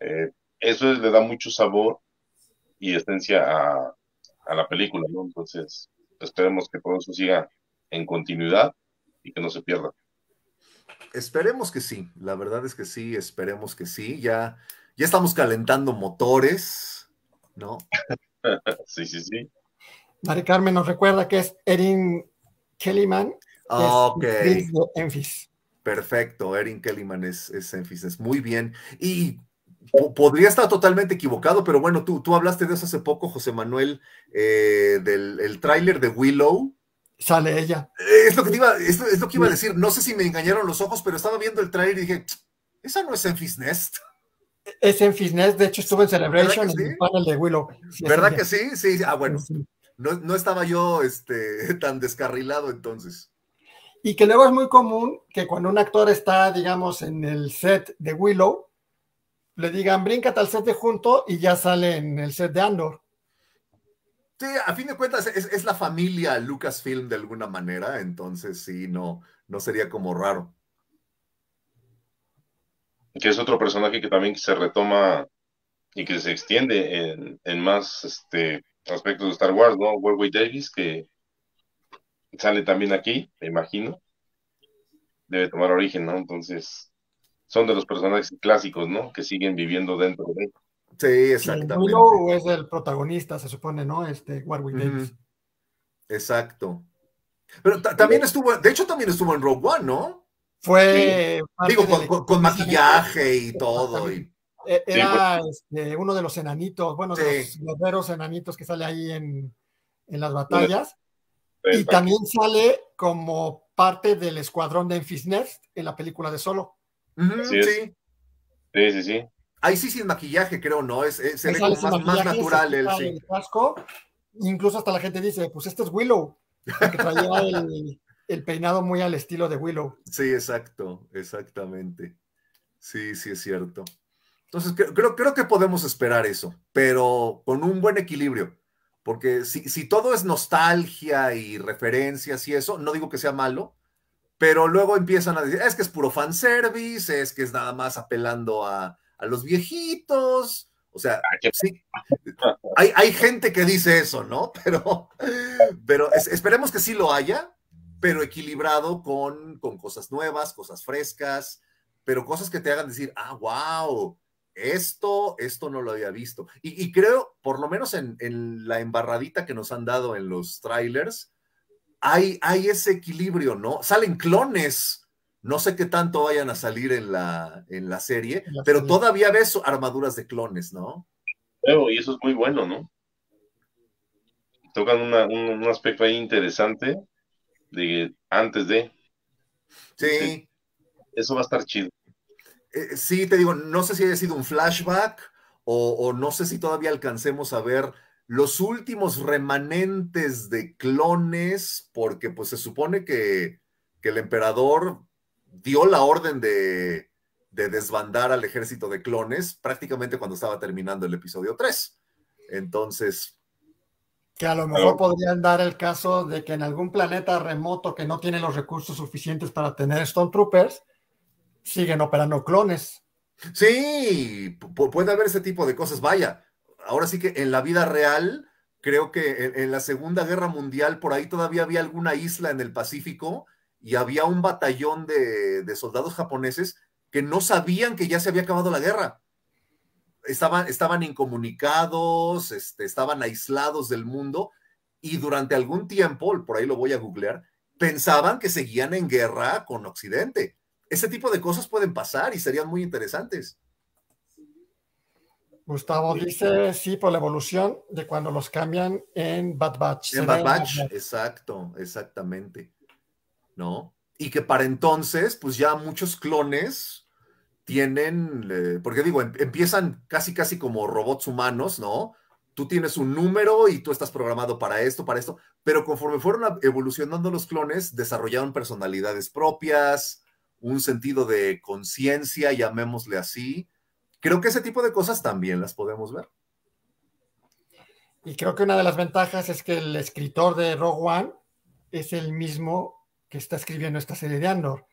Eh, eso le da mucho sabor y esencia a, a la película, ¿no? Entonces, esperemos que todo eso siga en continuidad y que no se pierda. Esperemos que sí, la verdad es que sí, esperemos que sí. Ya ya estamos calentando motores, ¿no? sí, sí, sí. Mari Carmen nos recuerda que es Erin Kellyman. Ah, ok. Perfecto, Erin Kellyman es, es Enfis. Es muy bien. Y podría estar totalmente equivocado, pero bueno, tú, hablaste de eso hace poco, José Manuel, eh, del tráiler de Willow. Sale ella. Eh, es lo, que iba, es, lo que iba a decir. No sé si me engañaron los ojos, pero estaba viendo el tráiler y dije, esa no es Enfis Nest. Es en Fitness, de hecho estuve en Celebration, en el panel de Willow. ¿Verdad que sí? Sí, ah, bueno. No, estaba yo este, tan descarrilado entonces. Y que luego es muy común que cuando un actor está, digamos, en el set de Willow, le digan, bríncate al set de junto y ya sale en el set de Andor. Sí, a fin de cuentas es, la familia Lucasfilm de alguna manera, entonces sí, no, no sería como raro que es otro personaje que también se retoma y que se extiende en, más este, aspectos de Star Wars, ¿no? Warwick Davis, que sale también aquí, me imagino. Debe tomar origen, ¿no? Entonces, son de los personajes clásicos, ¿no? Que siguen viviendo dentro de él. Sí, exactamente. luego es el protagonista, se supone, ¿no? Este Warwick Davis. Exacto. Pero también estuvo, de hecho, también estuvo en Rogue One, ¿no? Fue. Digo, con, maquillaje y todo. Y... E-, era pues. este, uno de los enanitos, bueno, de los veros enanitos que sale ahí en, las batallas. Y también sale como parte del escuadrón de Enfisnest en la película de Solo. sí. sí. Sí, sí, Ahí sí sin maquillaje, creo, ¿no? Es, es más, natural el, sí. Incluso hasta la gente dice, pues este es Willow, que traía el, el peinado muy al estilo de Willow. Sí, exacto, exactamente. Sí, sí es cierto. Entonces, creo, creo que podemos esperar eso, pero con un buen equilibrio, porque si, todo es nostalgia y referencias y eso, no digo que sea malo, pero luego empiezan a decir, es que es puro fanservice, es que es nada más apelando a, los viejitos, o sea, ah, hay, gente que dice eso, ¿no? Pero, pero esperemos que sí lo haya, pero equilibrado con, cosas nuevas, cosas frescas, pero cosas que te hagan decir, ah, wow, esto, esto no lo había visto. Y, creo, por lo menos en, la embarradita que nos han dado en los trailers, hay, hay ese equilibrio, ¿no? Salen clones. No sé qué tanto vayan a salir en la, en la serie, pero todavía ves armaduras de clones, ¿no? y eso es muy bueno, ¿no? Tocan un, un aspecto ahí interesante antes de. Sí. Eso va a estar chido. Eh, sí, te digo, no sé si haya sido un flashback o, no sé si todavía alcancemos a ver los últimos remanentes de clones, porque pues se supone que, el emperador dio la orden de, de, desbandar al ejército de clones prácticamente cuando estaba terminando el episodio 3. Entonces, que a lo mejor podrían dar el caso de que en algún planeta remoto que no tiene los recursos suficientes para tener Stone Troopers, siguen operando clones. Sí, puede haber ese tipo de cosas. Vaya, ahora sí que en la vida real, creo que en, la Segunda Guerra Mundial, por ahí todavía había alguna isla en el Pacífico y había un batallón de soldados japoneses que no sabían que ya se había acabado la guerra estaban, incomunicados, este, estaban aislados del mundo y durante algún tiempo, por ahí lo voy a googlear, pensaban que seguían en guerra con Occidente. Ese tipo de cosas pueden pasar y serían muy interesantes. Gustavo dice, sí, por la evolución de cuando los cambian en Bad Batch. En Bad Batch, exacto, exactamente. ¿No? Y que para entonces, pues ya muchos clones tienen, eh, porque digo, em, empiezan casi, casi como robots humanos, ¿no? Tú tienes un número y tú estás programado para esto, para esto, pero conforme fueron evolucionando los clones, desarrollaron personalidades propias, un sentido de conciencia, llamémosle así. Creo que ese tipo de cosas también las podemos ver. Y creo que una de las ventajas es que el escritor de Rogue One es el mismo que está escribiendo esta serie de Andor.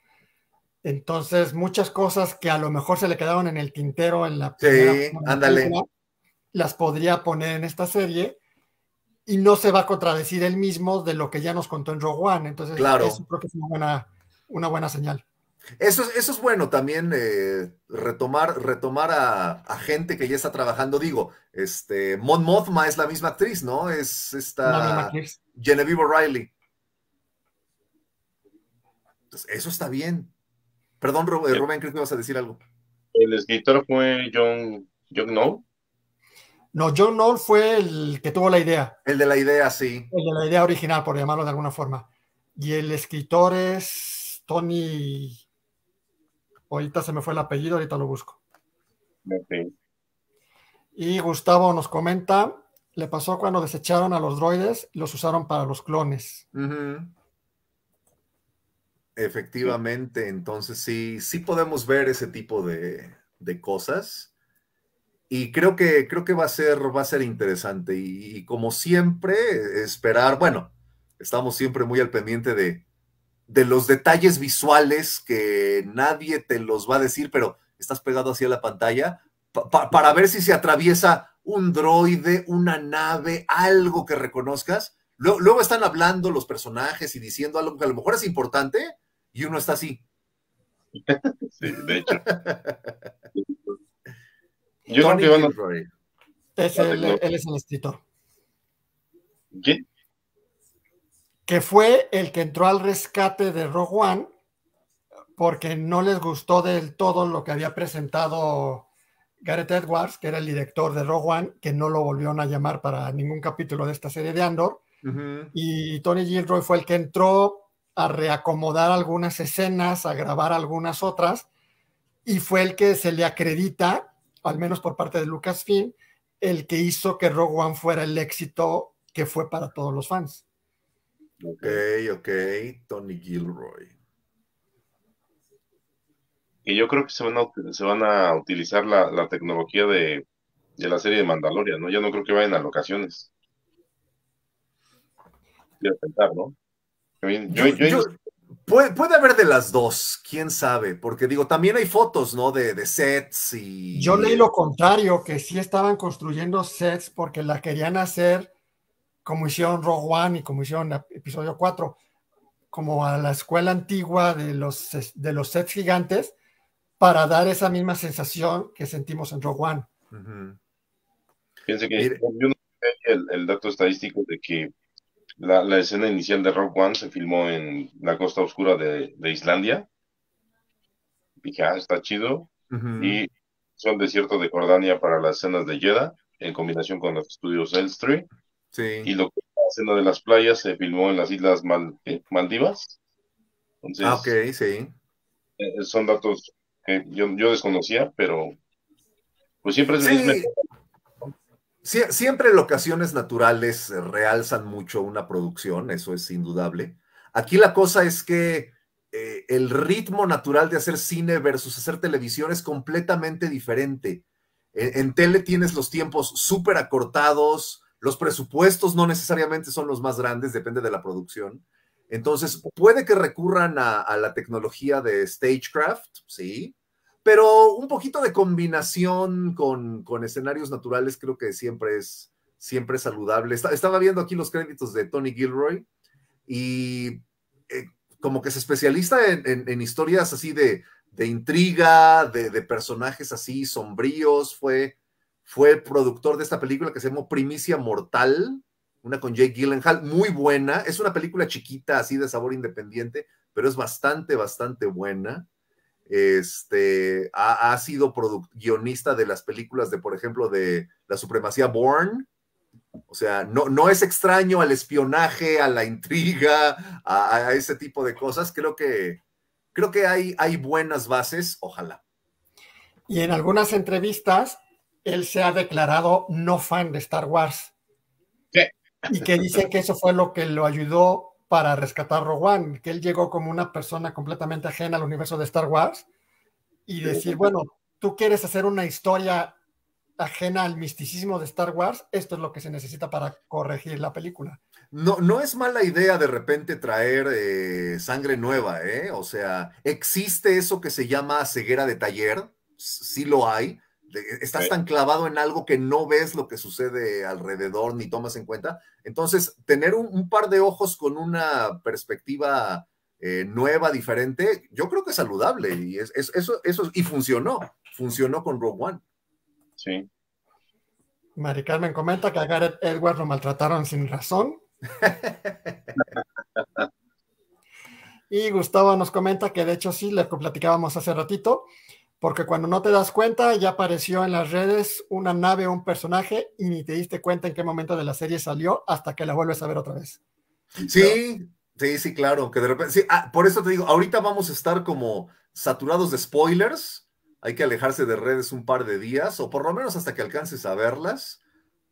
Entonces, muchas cosas que a lo mejor se le quedaron en el tintero en la sí, las podría poner en esta serie y no se va a contradecir él mismo de lo que ya nos contó en Rogue One. Entonces, eso creo que es una buena, señal. Eso es, bueno también eh, retomar, retomar a, gente que ya está trabajando. Digo, este Mon Mothma es la misma actriz, ¿no? Es esta Genevieve O'Reilly. Entonces, eso está bien. Perdón, eh, eh, Rubén, creo que vas a decir algo. El escritor fue John, John Knoll. No, John Knoll fue el que tuvo la idea. El de la idea, sí. El de la idea original, por llamarlo de alguna forma. Y el escritor es Tony. Ahorita se me fue el apellido, ahorita lo busco. Y Gustavo nos comenta, le pasó cuando desecharon a los droides los usaron para los clones. Efectivamente, entonces sí, sí podemos ver ese tipo de, de cosas. Y creo que, creo que va a ser, va a ser interesante. Y, como siempre, esperar, bueno, estamos siempre muy al pendiente de, los detalles visuales que nadie te los va a decir, pero estás pegado hacia la pantalla para ver si se atraviesa un droide, una nave, algo que reconozcas. Luego, luego están hablando los personajes y diciendo algo que a lo mejor es importante, y uno está así. Sí, de hecho. Yo Tony creo él es el escritor. ¿Quién? Que fue el que entró al rescate de Rogue One porque no les gustó del todo lo que había presentado Gareth Edwards, que era el director de Rogue One, que no lo volvieron a llamar para ningún capítulo de esta serie de Andor. Y Tony Gilroy fue el que entró a reacomodar algunas escenas, a grabar algunas otras, y fue el que se le acredita, al menos por parte de Lucasfilm, el que hizo que Rogue One fuera el éxito que fue para todos los fans. Ok, ok, Tony Gilroy. Y yo creo que se van a, utilizar la, tecnología de, la serie de Mandalorian, ¿no? Yo no creo que vayan a locaciones. a pensar, ¿no? puede, haber de las dos, quién sabe, porque digo, también hay fotos, ¿no? De, sets y... Yo leí lo contrario, que sí estaban construyendo sets porque la querían hacer como hicieron Rogue One y como hicieron episodio 4, como a la escuela antigua de los, de los sets gigantes, para dar esa misma sensación que sentimos en Rogue One. Fíjense que no el dato estadístico de que la, escena inicial de Rock One se filmó en la costa oscura de, de Islandia. Dije, ah, está chido. Y son desierto de Jordania para las escenas de Jeddah, en combinación con los estudios Elstree. Sí. Y lo la escena de las playas se filmó en las Islas Mal, eh, Maldivas. ah, ok, sí. Eh, son datos que yo, yo, desconocía, pero pues siempre es dice siempre locaciones naturales realzan mucho una producción, eso es indudable. Aquí la cosa es que eh, el ritmo natural de hacer cine versus hacer televisión es completamente diferente. En, tele tienes los tiempos súper acortados, los presupuestos no necesariamente son los más grandes, depende de la producción. Entonces, puede que recurran a la tecnología de Stagecraft, sí, pero un poquito de combinación con, escenarios naturales creo que siempre es, siempre saludable. estaba viendo aquí los créditos de Tony Gilroy y eh, como que se especialista en, historias así de, intriga, de, personajes así sombríos. Fue, fue productor de esta película que se llamó Primicia Mortal, una con Jake Gyllenhaal, muy buena. Es una película chiquita, así de sabor independiente, pero es bastante, bastante buena este, ha, ha sido guionista de las películas de, por ejemplo, de La Supremacía Born. O sea, no, no es extraño al espionaje, a la intriga, a, ese tipo de cosas. Creo que, creo que hay, hay buenas bases, ojalá. Y en algunas entrevistas, él se ha declarado no fan de Star Wars. Y que dice que eso fue lo que lo ayudó para rescatar Rogue One, que él llegó como una persona completamente ajena al universo de Star Wars y decir, bueno, tú quieres hacer una historia ajena al misticismo de Star Wars, esto es lo que se necesita para corregir la película. No, no es mala idea de repente traer eh, sangre nueva, ¿eh? O sea, existe eso que se llama ceguera de taller, sí lo hay, eh, estás eh. tan clavado en algo que no ves lo que sucede alrededor ni tomas en cuenta. Entonces, tener un, par de ojos con una perspectiva eh, nueva, diferente, yo creo que es saludable y es, eso, eso, y funcionó, funcionó con Rogue One. Sí. Mari Carmen comenta que a Gareth Edwards lo maltrataron sin razón. y Gustavo nos comenta que de hecho sí, le platicábamos hace ratito, porque cuando no te das cuenta ya apareció en las redes una nave o un personaje y ni te diste cuenta en qué momento de la serie salió hasta que la vuelves a ver otra vez. Sí, sí, sí, claro, que de repente, ah, por eso te digo, ahorita vamos a estar como saturados de spoilers, hay que alejarse de redes un par de días o por lo menos hasta que alcances a verlas,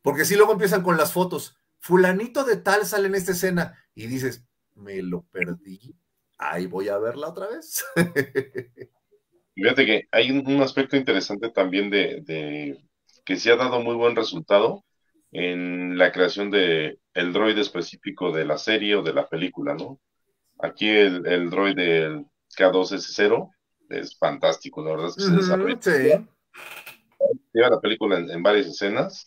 porque si luego empiezan con las fotos, fulanito de tal sale en esta escena y dices, me lo perdí, ahí voy a verla otra vez. Fíjate que hay un aspecto interesante también de, que se ha dado muy buen resultado en la creación de el droid específico de la serie o de la película, ¿no? Aquí el, droid del K2S0 es fantástico, la verdad es que se desarrolla. Sí. Lleva la película en, varias escenas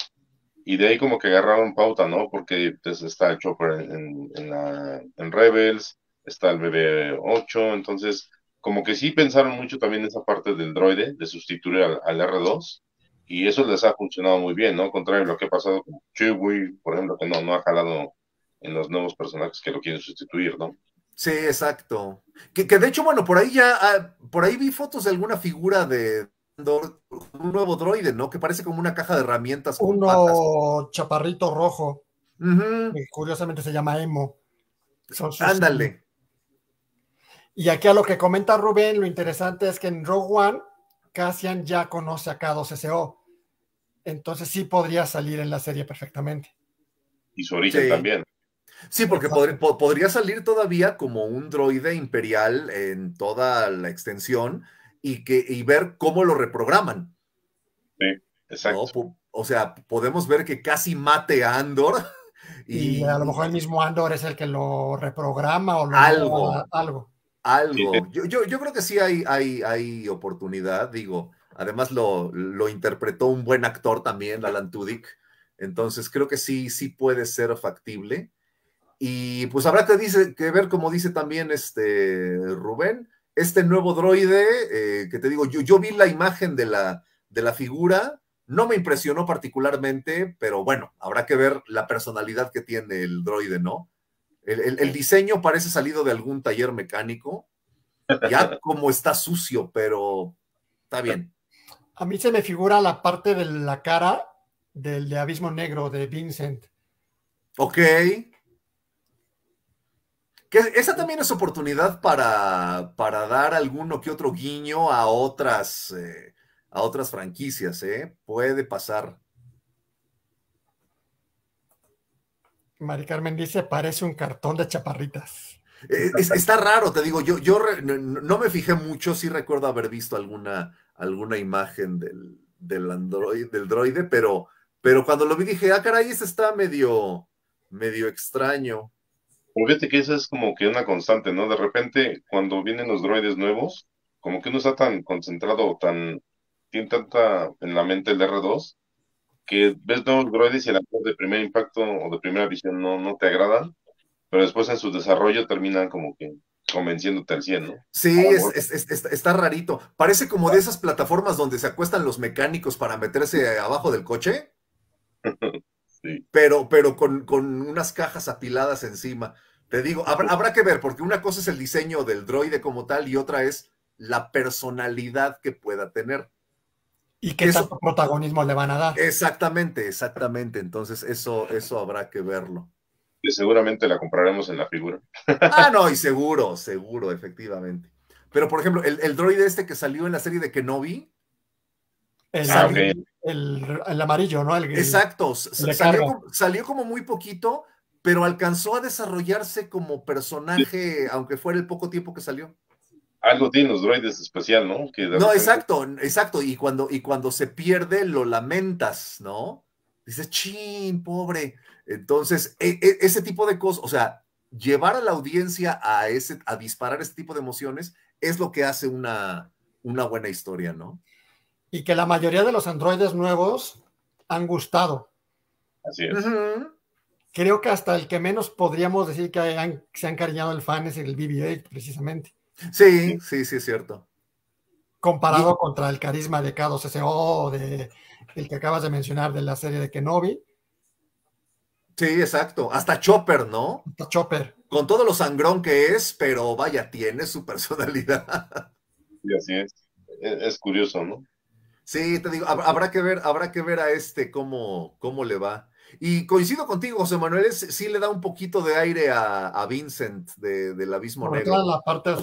y de ahí como que agarraron pauta, ¿no? Porque pues, está el Chopper en, en Rebels, está el BB-8, entonces como que sí pensaron mucho también esa parte del droide, de sustituir al, R2, y eso les ha funcionado muy bien, ¿no? Contrario a lo que ha pasado con Chewie, por ejemplo, que no, ha jalado en los nuevos personajes que lo quieren sustituir, ¿no? Sí, exacto. Que, de hecho, bueno, por ahí ya, ah, por ahí vi fotos de alguna figura de, un nuevo droide, ¿no? Que parece como una caja de herramientas. Con Uno chaparrito rojo. curiosamente se llama Emo. Ándale. Y aquí a lo que comenta Rubén, lo interesante es que en Rogue One, Cassian ya conoce a k 2 Entonces sí podría salir en la serie perfectamente. Y su origen también. Sí, porque podría, salir todavía como un droide imperial en toda la extensión y, que, ver cómo lo reprograman. Sí, exacto. O sea, podemos ver que casi mate a Andor. Y, a lo mejor el mismo Andor es el que lo reprograma o lo algo. algo algo. Yo, yo, creo que sí hay, hay, hay oportunidad, digo. Además lo, interpretó un buen actor también, Alan Tudyk. Entonces creo que sí, sí puede ser factible. Y pues habrá que, dice, que ver, como dice también este Rubén, este nuevo droide, eh, que te digo, yo, yo vi la imagen de la, de la figura, no me impresionó particularmente, pero bueno, habrá que ver la personalidad que tiene el droide, ¿no? El, diseño parece salido de algún taller mecánico. Ya como está sucio, pero está bien. A mí se me figura la parte de la cara del de Abismo Negro de Vincent. Ok. Que esa también es oportunidad para, para dar alguno que otro guiño a otras, eh, a otras franquicias, ¿eh? Puede pasar. Mari Carmen dice, parece un cartón de chaparritas. Eh, está raro, te digo, yo, yo no, me fijé mucho, sí recuerdo haber visto alguna, alguna imagen del, del android, del droide, pero, pero cuando lo vi dije, ah, caray, ese está medio, medio extraño. fíjate que esa es como que una constante, ¿no? De repente, cuando vienen los droides nuevos, como que uno está tan concentrado, tan, tiene tanta en la mente el R2, que ves nuevos droides y el actor de primer impacto o de primera visión no, no te agradan, pero después en su desarrollo terminan como que convenciéndote al 100, ¿no? Sí, está rarito. Parece como de esas plataformas donde se acuestan los mecánicos para meterse abajo del coche. Pero, pero con, unas cajas apiladas encima. Te digo, habrá, que ver, porque una cosa es el diseño del droide como tal y otra es la personalidad que pueda tener. ¿Y qué esos protagonismos protagonismo le van a dar? Exactamente, exactamente. Entonces, eso, eso habrá que verlo. Y seguramente la compraremos en la figura. ah, no, y seguro, seguro, efectivamente. Pero, por ejemplo, el, el droide este que salió en la serie de Kenobi. no ah, vi. el, amarillo, ¿no? Exacto. salió como muy poquito, pero alcanzó a desarrollarse como personaje, aunque fuera el poco tiempo que salió. Algo tiene los droides especial, ¿no? no, exacto, exacto. Y cuando, y cuando se pierde, lo lamentas, ¿no? Dices, chin, pobre. Entonces, e, e, ese tipo de cosas, o sea, llevar a la audiencia a, ese, a disparar ese tipo de emociones es lo que hace una, una buena historia, ¿no? Y que la mayoría de los androides nuevos han gustado. Así es. Creo que hasta el que menos podríamos decir que se han cariñado el fan es el BB-8, precisamente. Sí, sí, sí, es cierto. Comparado contra el carisma de K2SO, de, el que acabas de mencionar de la serie de Kenobi. Sí, exacto. Hasta Chopper, ¿no? Hasta Chopper. Con todo lo sangrón que es, pero vaya, tiene su personalidad. Y así es. E, es curioso, ¿no? Sí, te digo, habrá que ver, habrá que ver a este cómo, cómo le va. Y coincido contigo, José Manuel, sí le da un poquito de aire a, Vincent del abismo negro. La parte, de,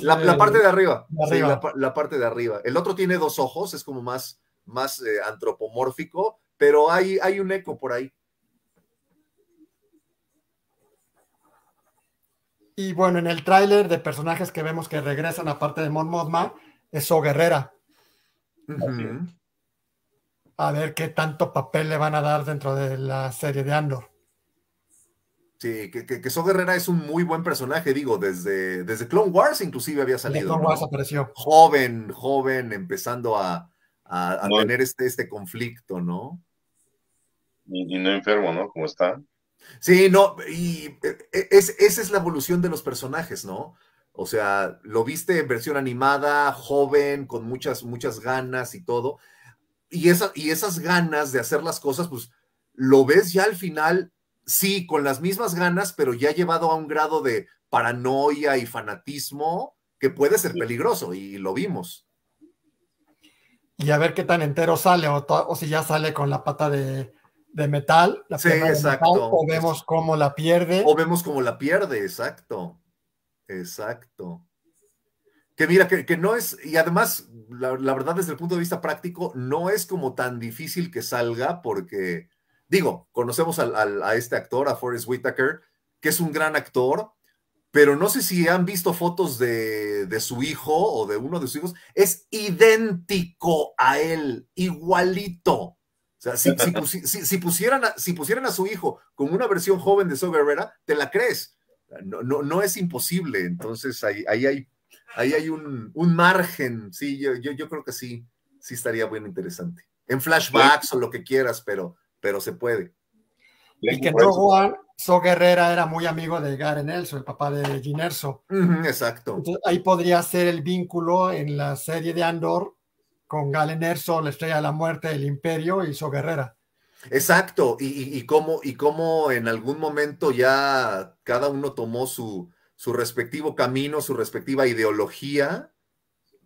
arriba. la, parte de arriba. El otro tiene dos ojos, es como más, más eh, antropomórfico, pero hay, hay un eco por ahí. Y bueno, en el tráiler de personajes que vemos que regresan, aparte de Mon Mothma, es Guerrera a ver qué tanto papel le van a dar dentro de la serie de Andor. Sí, que, que, so Guerrera es un muy buen personaje, digo, desde, desde Clone Wars inclusive había salido. Clone Wars apareció. Joven, joven, empezando a, tener este, este conflicto, ¿no? Y, no enfermo, ¿no? ¿Cómo está. Sí, no, y e, e, es, esa es la evolución de los personajes, ¿no? O sea, lo viste en versión animada, joven, con muchas, muchas ganas y todo y, y esas ganas de hacer las cosas, pues lo ves ya al final, sí, con las mismas ganas, pero ya llevado a un grado de paranoia y fanatismo que puede ser peligroso, y lo vimos. Y a ver qué tan entero sale, o, si ya sale con la pata de, metal, la sí, exacto. o vemos cómo la pierde. O vemos cómo la pierde, exacto. Exacto que mira, que, no es, y además, la, verdad, desde el punto de vista práctico, no es como tan difícil que salga, porque, digo, conocemos a este actor, a Forrest Whitaker, que es un gran actor, pero no sé si han visto fotos de, su hijo o de uno de sus hijos, es idéntico a él, igualito. O sea, si, pusieran, a, si pusieran a su hijo como una versión joven de sober te la crees. No, no, no es imposible. Entonces, ahí, ahí hay ahí hay un, margen, sí, yo, creo que sí, sí estaría bien interesante. En flashbacks o lo que quieras, pero, pero se puede. El que no Juan, So Guerrera era muy amigo de Garen Elso, el papá de Gin Erso. exacto. ahí podría ser el vínculo en la serie de Andor con Galen Erso, la estrella de la muerte, el imperio y So Guerrera. Exacto, y, y, cómo, y cómo en algún momento ya cada uno tomó su, su respectivo camino, su respectiva ideología,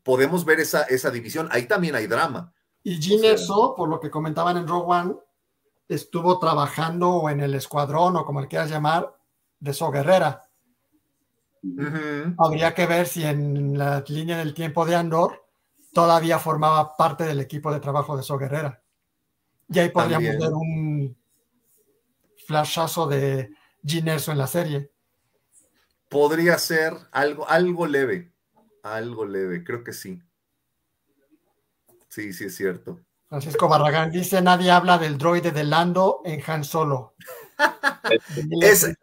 podemos ver esa, esa división. Ahí también hay drama. Y Gin Erso, por lo que comentaban en Rogue One, estuvo trabajando en el escuadrón o como le quieras llamar, de So Guerrera. Habría que ver si en la línea del tiempo de Andor todavía formaba parte del equipo de trabajo de So Guerrera. Y ahí podríamos ver un flashazo de Gin Erso en la serie podría ser algo, algo leve, algo leve, creo que sí. Sí, sí es cierto. Francisco Barragán dice, nadie habla del droide de Lando en Han Solo. Eh, eh,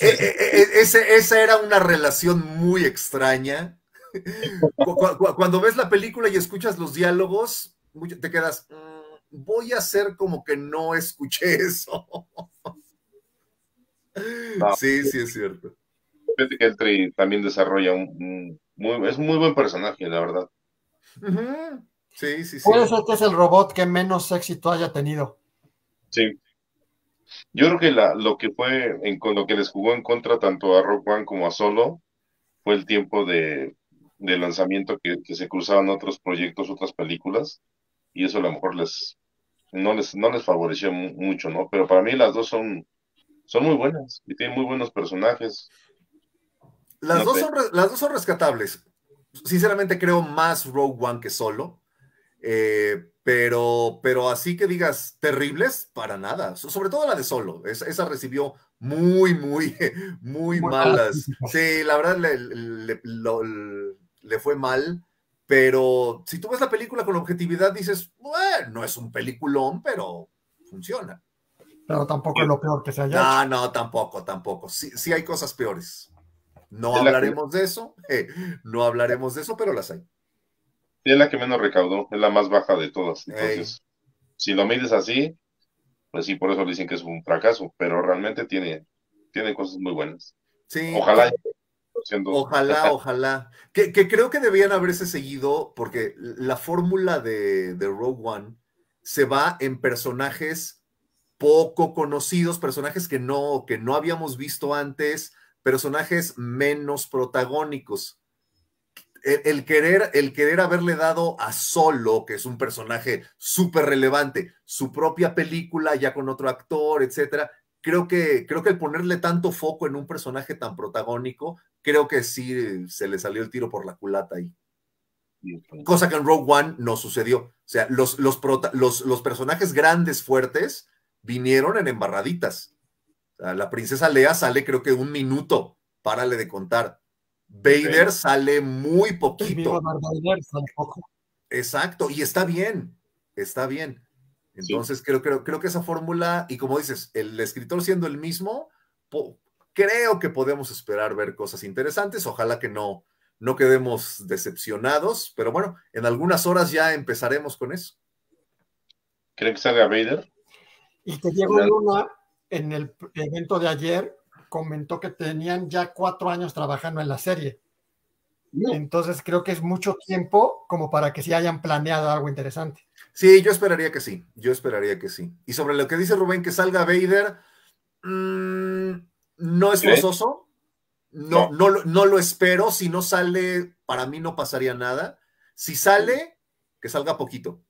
eh, esa era una relación muy extraña. Cuando ves la película y escuchas los diálogos, te quedas, mm, voy a hacer como que no escuché eso. Sí, sí es cierto que también desarrolla un, muy, es un muy buen personaje, la verdad. Sí, sí, sí. Por eso es que es el robot que menos éxito haya tenido. Sí. Yo creo que la, lo que fue, en, con lo que les jugó en contra tanto a Rock One como a Solo, fue el tiempo de, de lanzamiento que, que, se cruzaban otros proyectos, otras películas, y eso a lo mejor les no les, no les favoreció mucho, ¿no? Pero para mí las dos son, son muy buenas y tienen muy buenos personajes. Las, dos son, las, dos son, rescatables. Sinceramente creo más Rogue One que solo. Eh, pero, pero así que digas terribles, para nada. Sobre todo la de solo. esa, recibió muy, muy, muy malas. Sí, la verdad le, le, fue mal. Pero si tú ves la película con objetividad, dices, bueno, no es un peliculón, pero funciona. Pero tampoco es lo peor que se haya. No, hecho. no, tampoco, tampoco. sí hay cosas peores. No hablaremos de eso, no hablaremos de eso, pero las hay. es la que menos recaudó, es la más baja de todas. Entonces, si lo mides así, pues sí, por eso dicen que es un fracaso, pero realmente tiene, cosas muy buenas. Sí. Ojalá. Ojalá, ojalá. Que, creo que debían haberse seguido, porque la fórmula de, Rogue One se va en personajes poco conocidos, personajes que no, que no habíamos visto antes, personajes menos protagónicos. El, querer, el querer haberle dado a Solo, que es un personaje súper relevante, su propia película ya con otro actor, etcétera, creo que, creo que el ponerle tanto foco en un personaje tan protagónico, creo que sí eh, se le salió el tiro por la culata ahí. Cosa que en Rogue One no sucedió. O sea, los, los personajes grandes, fuertes, vinieron en embarraditas la princesa Lea sale creo que un minuto, párale de contar. Vader sale muy poquito. Exacto, y está bien, está bien. Entonces creo, creo, creo que esa fórmula, y como dices, el escritor siendo el mismo, creo que podemos esperar ver cosas interesantes. Ojalá que no, no quedemos decepcionados, pero bueno, en algunas horas ya empezaremos con eso. ¿Cree que salga Vader? Y que Diego Luna en el evento de ayer comentó que tenían ya cuatro años trabajando en la serie. Entonces creo que es mucho tiempo como para que se hayan planeado algo interesante. Sí, yo esperaría que sí, yo esperaría que sí. Y sobre lo que dice Rubén, que salga Vader, mm, no es forzoso, no, no, no, no lo espero, si no sale, para mí no pasaría nada. Si sale, que salga poquito.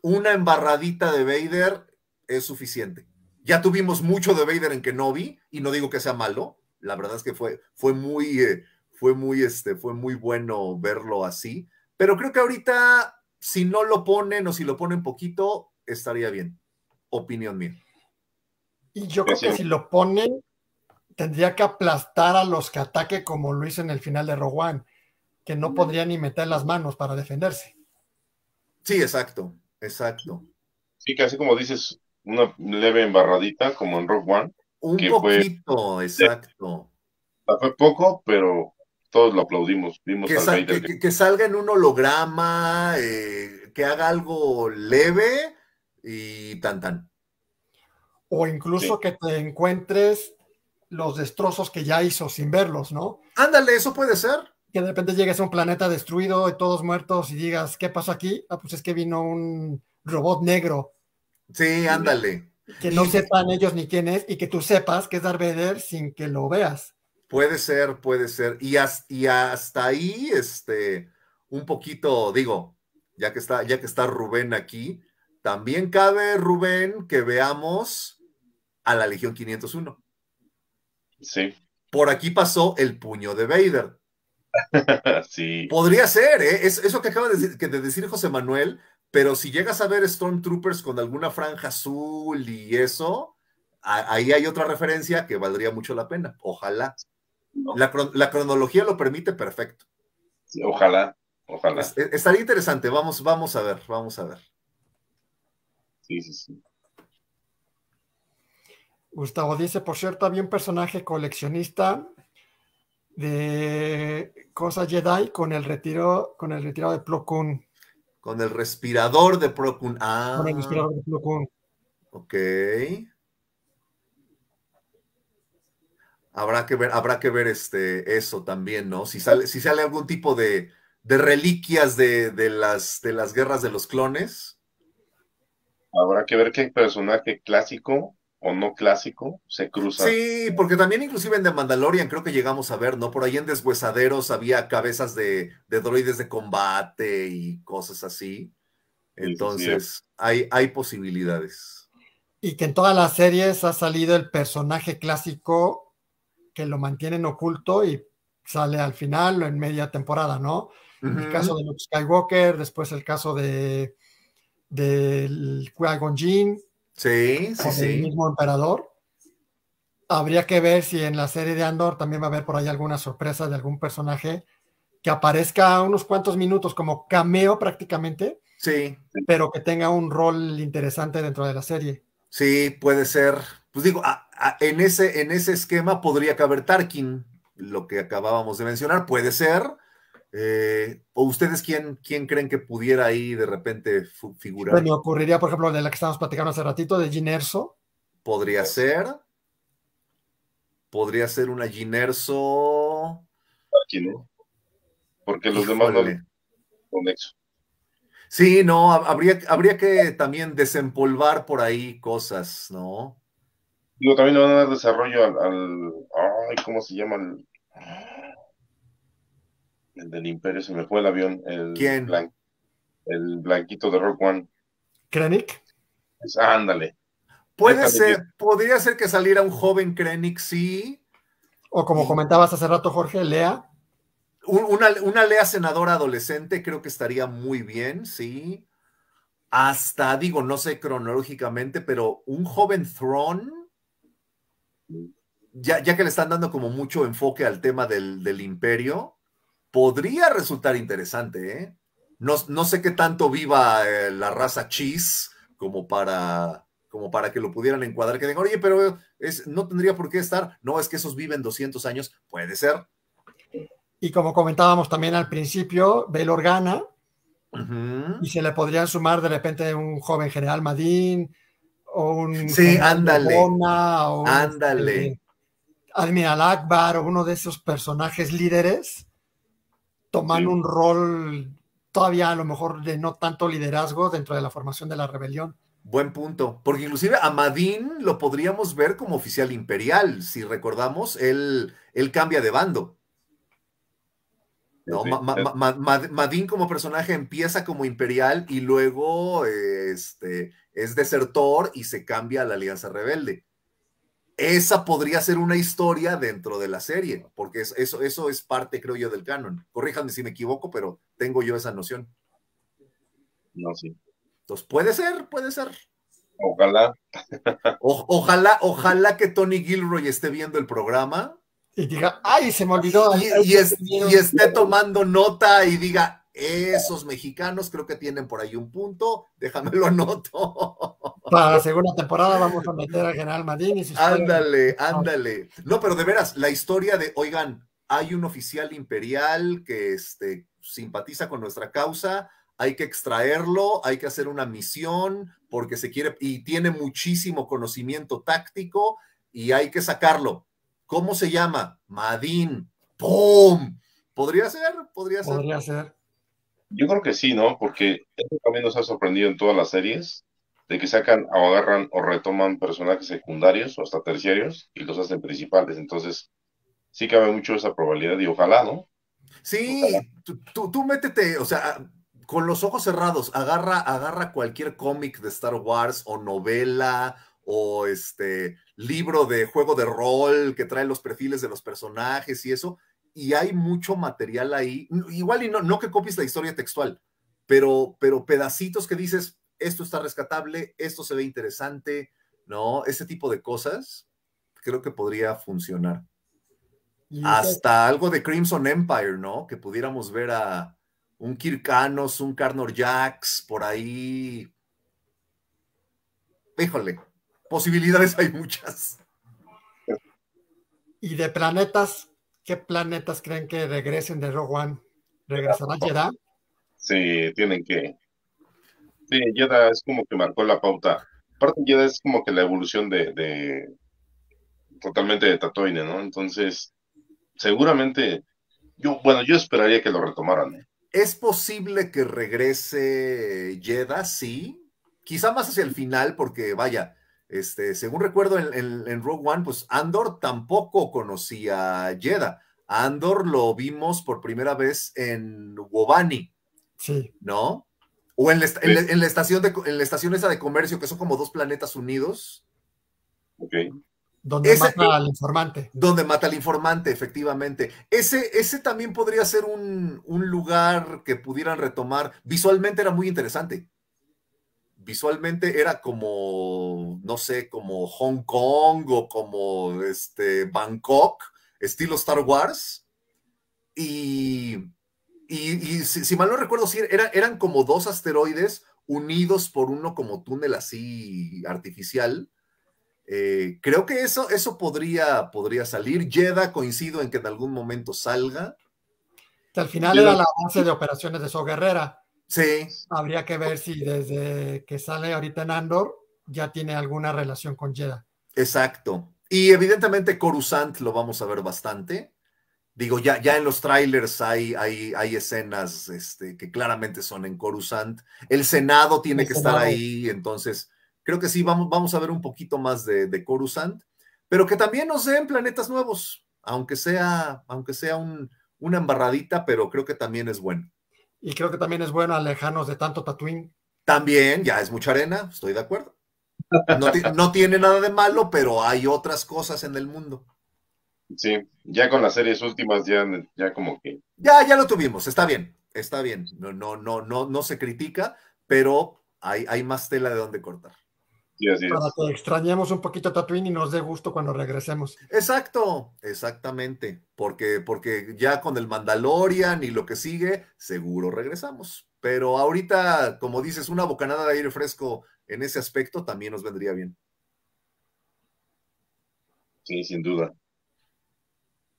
Una embarradita de Vader es suficiente. Ya tuvimos mucho de Vader en Kenobi, y no digo que sea malo, la verdad es que fue, fue muy, eh, fue muy, este, fue muy bueno verlo así, pero creo que ahorita, si no lo ponen o si lo ponen poquito, estaría bien. Opinión mía. Y yo creo que si lo ponen, tendría que aplastar a los que ataque como lo hizo en el final de Rowan, que no podría ni meter las manos para defenderse. Sí, exacto, exacto. Sí, casi como dices, una leve embarradita como en Rock One. Un poquito, exacto. Fue poco, pero todos lo aplaudimos. Vimos que, salga en un holograma, eh, que haga algo leve y tan tan. O incluso que te encuentres los destrozos que ya hizo sin verlos, ¿no? Ándale, eso puede ser. Que de repente llegues a un planeta destruido y todos muertos y digas, ¿qué pasó aquí? Ah, pues es que vino un robot negro Sí, ándale. Que no sepan ellos ni quién es y que tú sepas que es Darth Vader sin que lo veas. Puede ser, puede ser. Y, hasta ahí, este, un poquito, digo, ya que está, ya que está Rubén aquí, también cabe, Rubén, que veamos a la Legión 501. Sí. Por aquí pasó el puño de Vader. sí. Podría ser, ¿eh? eso que acaba de decir, que de decir José Manuel, pero si llegas a ver Stormtroopers con alguna franja azul y eso, ahí hay otra referencia que valdría mucho la pena. Ojalá. La, cronología lo permite perfecto. ojalá, ojalá. estaría interesante, vamos, vamos a ver, vamos a ver. Sí, sí, sí. Gustavo dice, por cierto, había un personaje coleccionista de cosas Jedi con el retiro, con el retiro de Plo Koon. Con el respirador de Procun. Ah. Con el respirador de Procun. Ok. Habrá que ver, habrá que ver este, eso también, ¿no? Si sale, si sale algún tipo de, de reliquias de, de, las, de las guerras de los clones. Habrá que ver qué personaje clásico o no clásico se cruza. Sí, porque también inclusive en The Mandalorian creo que llegamos a ver, ¿no? Por ahí en Deshuesaderos había cabezas de, droides de combate y cosas así. Entonces, hay, hay posibilidades. Y que en todas las series ha salido el personaje clásico que lo mantienen oculto y sale al final o en media temporada, ¿no? El caso de Luke Skywalker, después el caso de del Qui-Gon Sí, sí, El mismo emperador. Habría que ver si en la serie de Andor también va a haber por ahí alguna sorpresa de algún personaje que aparezca unos cuantos minutos como cameo prácticamente. Sí. Pero que tenga un rol interesante dentro de la serie. Sí, puede ser. Pues digo, en, ese, en ese esquema podría caber Tarkin, lo que acabábamos de mencionar, puede ser eh, ¿O ustedes quién, quién creen que pudiera ahí de repente figurar? Bueno, ocurriría, por ejemplo, de la que estábamos platicando hace ratito, de Ginerso. Podría ser. Podría ser una Ginerso. Aquí no. Porque los demás no Sí, no, habría, habría que también desempolvar por ahí cosas, ¿no? Digo, también le van a dar desarrollo al, al. ay, ¿cómo se llama? El el del Imperio, se me fue el avión. El ¿Quién? el blanquito de Rock One. ¿Krennic? ándale. Puede ser, podría ser que saliera un joven Krennic, sí. O como comentabas hace rato, Jorge, Lea. Una, Lea senadora adolescente creo que estaría muy bien, sí. Hasta, digo, no sé cronológicamente, pero un joven Throne, ya, que le están dando como mucho enfoque al tema del, del imperio, podría resultar interesante, ¿eh? No, sé qué tanto viva eh, la raza Cheese como para, como para que lo pudieran encuadrar, que digan, oye, pero es, no tendría por qué estar, no, es que esos viven 200 años, puede ser. Y como comentábamos también al principio, Belorgana y se le podrían sumar de repente un joven general Madín o un... Sí, ándale. o ándale. Un, este, Admiral Akbar o uno de esos personajes líderes tomando un rol todavía a lo mejor de no tanto liderazgo dentro de la formación de la rebelión. Buen punto, porque inclusive a Madín lo podríamos ver como oficial imperial, si recordamos, él, él cambia de bando. No, Madín como personaje empieza como imperial y luego este, es desertor y se cambia a la Alianza Rebelde. Esa podría ser una historia dentro de la serie, porque eso, eso es parte, creo yo, del canon. Corríjanme si me equivoco, pero tengo yo esa noción. No, sí. Entonces, puede ser, puede ser. Ojalá. ojalá, ojalá que Tony Gilroy esté viendo el programa. Y diga, ay, se me olvidó. y esté tomando nota y diga, esos mexicanos creo que tienen por ahí un punto, déjamelo anoto. Para la segunda temporada vamos a meter al General Madín y Ándale, ándale. No, pero de veras, la historia de, oigan, hay un oficial imperial que este, simpatiza con nuestra causa, hay que extraerlo, hay que hacer una misión porque se quiere y tiene muchísimo conocimiento táctico y hay que sacarlo. ¿Cómo se llama? Madín. ¡Pum! Podría ser, podría ser. Podría ser. Yo creo que sí, ¿no? Porque eso también nos ha sorprendido en todas las series, de que sacan o agarran o retoman personajes secundarios o hasta terciarios y los hacen principales. Entonces, sí cabe mucho esa probabilidad y ojalá, ¿no? Sí, Tú, tú, tú métete, o sea, con los ojos cerrados, agarra, agarra cualquier cómic de Star Wars o novela o este libro de juego de rol que trae los perfiles de los personajes y eso, y hay mucho material ahí. Igual y no, no que copies la historia textual, pero, pero pedacitos que dices, esto está rescatable, esto se ve interesante, ¿no? Ese tipo de cosas creo que podría funcionar. Hasta algo de Crimson Empire, ¿no? Que pudiéramos ver a un Kirkanos, un Carnor Jax, por ahí. Híjole, posibilidades hay muchas. Y de planetas, ¿Qué planetas creen que regresen de Rogue One? ¿Regresará Jeddah? Sí, tienen que. Sí, Jeddah es como que marcó la pauta. Aparte, Jeddah es como que la evolución de, totalmente de Tatooine, ¿no? Entonces, seguramente, yo, bueno, yo esperaría que lo retomaran. ¿eh? Es posible que regrese Jeddah, sí. Quizá más hacia el final, porque vaya, este, según recuerdo, en, Rogue One, pues Andor tampoco conocía a Andor lo vimos por primera vez en Wobani. Sí. ¿No? O en la, estación de, en la estación esa de comercio, que son como dos planetas unidos. Ok. Donde mata al informante. Donde mata al informante, efectivamente. Ese, ese también podría ser un, un lugar que pudieran retomar. Visualmente era muy interesante visualmente era como, no sé, como Hong Kong o como este, Bangkok, estilo Star Wars. Y, si, mal no recuerdo, era, eran como dos asteroides unidos por uno como túnel así artificial. Eh, creo que eso, eso podría, podría salir. Jeddah coincido en que en algún momento salga. al final era la base de operaciones de So Guerrera. Habría que ver si desde que sale ahorita en Andor ya tiene alguna relación con Jedi. Exacto. Y evidentemente Coruscant lo vamos a ver bastante. Digo, ya, ya en los trailers hay, hay escenas este, que claramente son en Coruscant. El Senado tiene que estar ahí, entonces creo que sí, vamos, vamos a ver un poquito más de, Corusant, Coruscant, pero que también nos den planetas nuevos, aunque sea, aunque sea una embarradita, pero creo que también es bueno. Y creo que también es bueno alejarnos de tanto Tatooine. También, ya es mucha arena, estoy de acuerdo. No, tiene nada de malo, pero hay otras cosas en el mundo. Sí, ya con las series últimas, ya, ya como que. Ya, ya lo tuvimos, está bien, está bien. No, no, no, no, se critica, pero hay, hay más tela de donde cortar para que extrañemos un poquito Tatooine y nos dé gusto cuando regresemos. Exacto, exactamente, porque, porque ya con el Mandalorian y lo que sigue, seguro regresamos. Pero ahorita, como dices, una bocanada de aire fresco en ese aspecto también nos vendría bien. Sí, sin duda.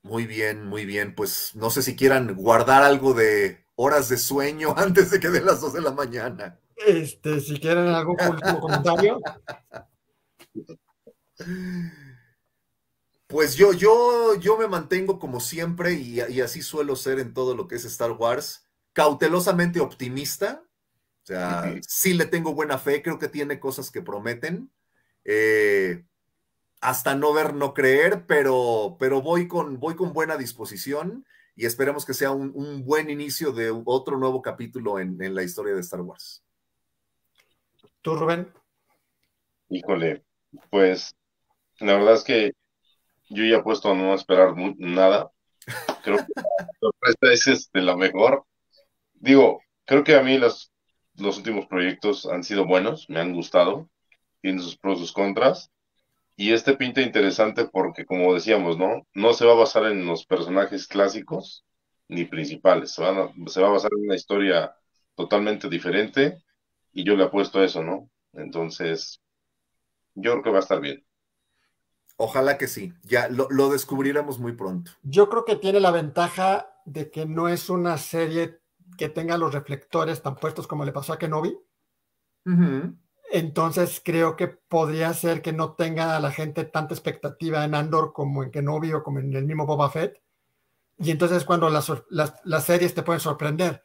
Muy bien, muy bien. Pues no sé si quieran guardar algo de horas de sueño antes de que den las dos de la mañana. Este, si quieren algo último comentario. Pues yo, yo, yo me mantengo como siempre y, así suelo ser en todo lo que es Star Wars, cautelosamente optimista. O sea, sí le tengo buena fe, creo que tiene cosas que prometen. Eh, hasta no ver, no creer, pero, pero voy, con, voy con buena disposición y esperemos que sea un, buen inicio de otro nuevo capítulo en la historia de Star Wars. ¿Tú, Rubén? Híjole, pues la verdad es que yo ya he puesto a no esperar nada. Creo que la sorpresa es la mejor. Digo, creo que a mí los, los últimos proyectos han sido buenos, me han gustado, tienen sus pros y sus contras. Y este pinta interesante porque, como decíamos, ¿no? No se va a basar en los personajes clásicos ni principales. se va a basar en una historia totalmente diferente y yo le apuesto a eso, ¿no? Entonces, yo creo que va a estar bien. Ojalá que sí, ya lo, lo descubriremos muy pronto. Yo creo que tiene la ventaja de que no es una serie que tenga los reflectores tan puestos como le pasó a Kenobi. Entonces creo que podría ser que no tenga a la gente tanta expectativa en Andor como en Kenobi o como en el mismo Boba Fett. Y entonces cuando las, las series te pueden sorprender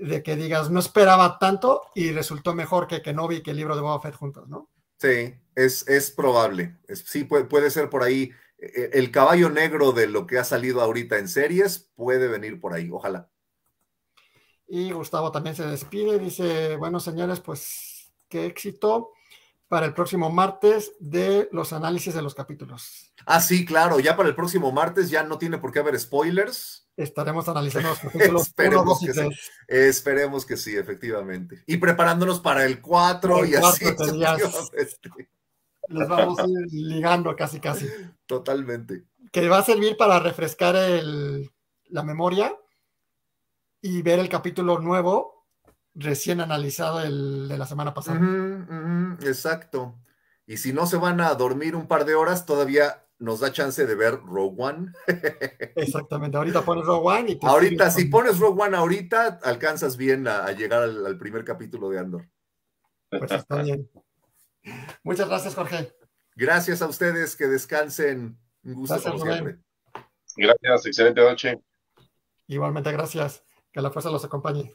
de que digas, no esperaba tanto y resultó mejor que no y que el libro de Boba Fett juntos, ¿no? Sí, es, probable. sí, puede, puede, ser por ahí. E-, e-, el caballo negro de lo que ha salido ahorita en series puede venir por ahí, ojalá. Y Gustavo también se despide, dice, bueno señores, pues qué éxito para el próximo martes de los análisis de los capítulos. Ah, sí, claro, ya para el próximo martes ya no tiene por qué haber spoilers. Estaremos analizando los capítulos. Esperemos, que sí. efectivamente. Y preparándonos para el 4 y así. Los vamos a ir ligando casi, casi. Totalmente. Que va a servir para refrescar el, la memoria y ver el capítulo nuevo recién analizado el de la semana pasada. exacto. Y si no se van a dormir un par de horas, todavía nos da chance de ver Rogue One. Exactamente, ahorita pones Rogue One y Ahorita, si pones Rogue One ahorita, alcanzas bien a, llegar al, primer capítulo de Andor. Pues está bien. Muchas gracias, Jorge. Gracias a ustedes, que descansen. Un gusto como siempre. Gracias, excelente noche. Igualmente, gracias. Que la fuerza los acompañe.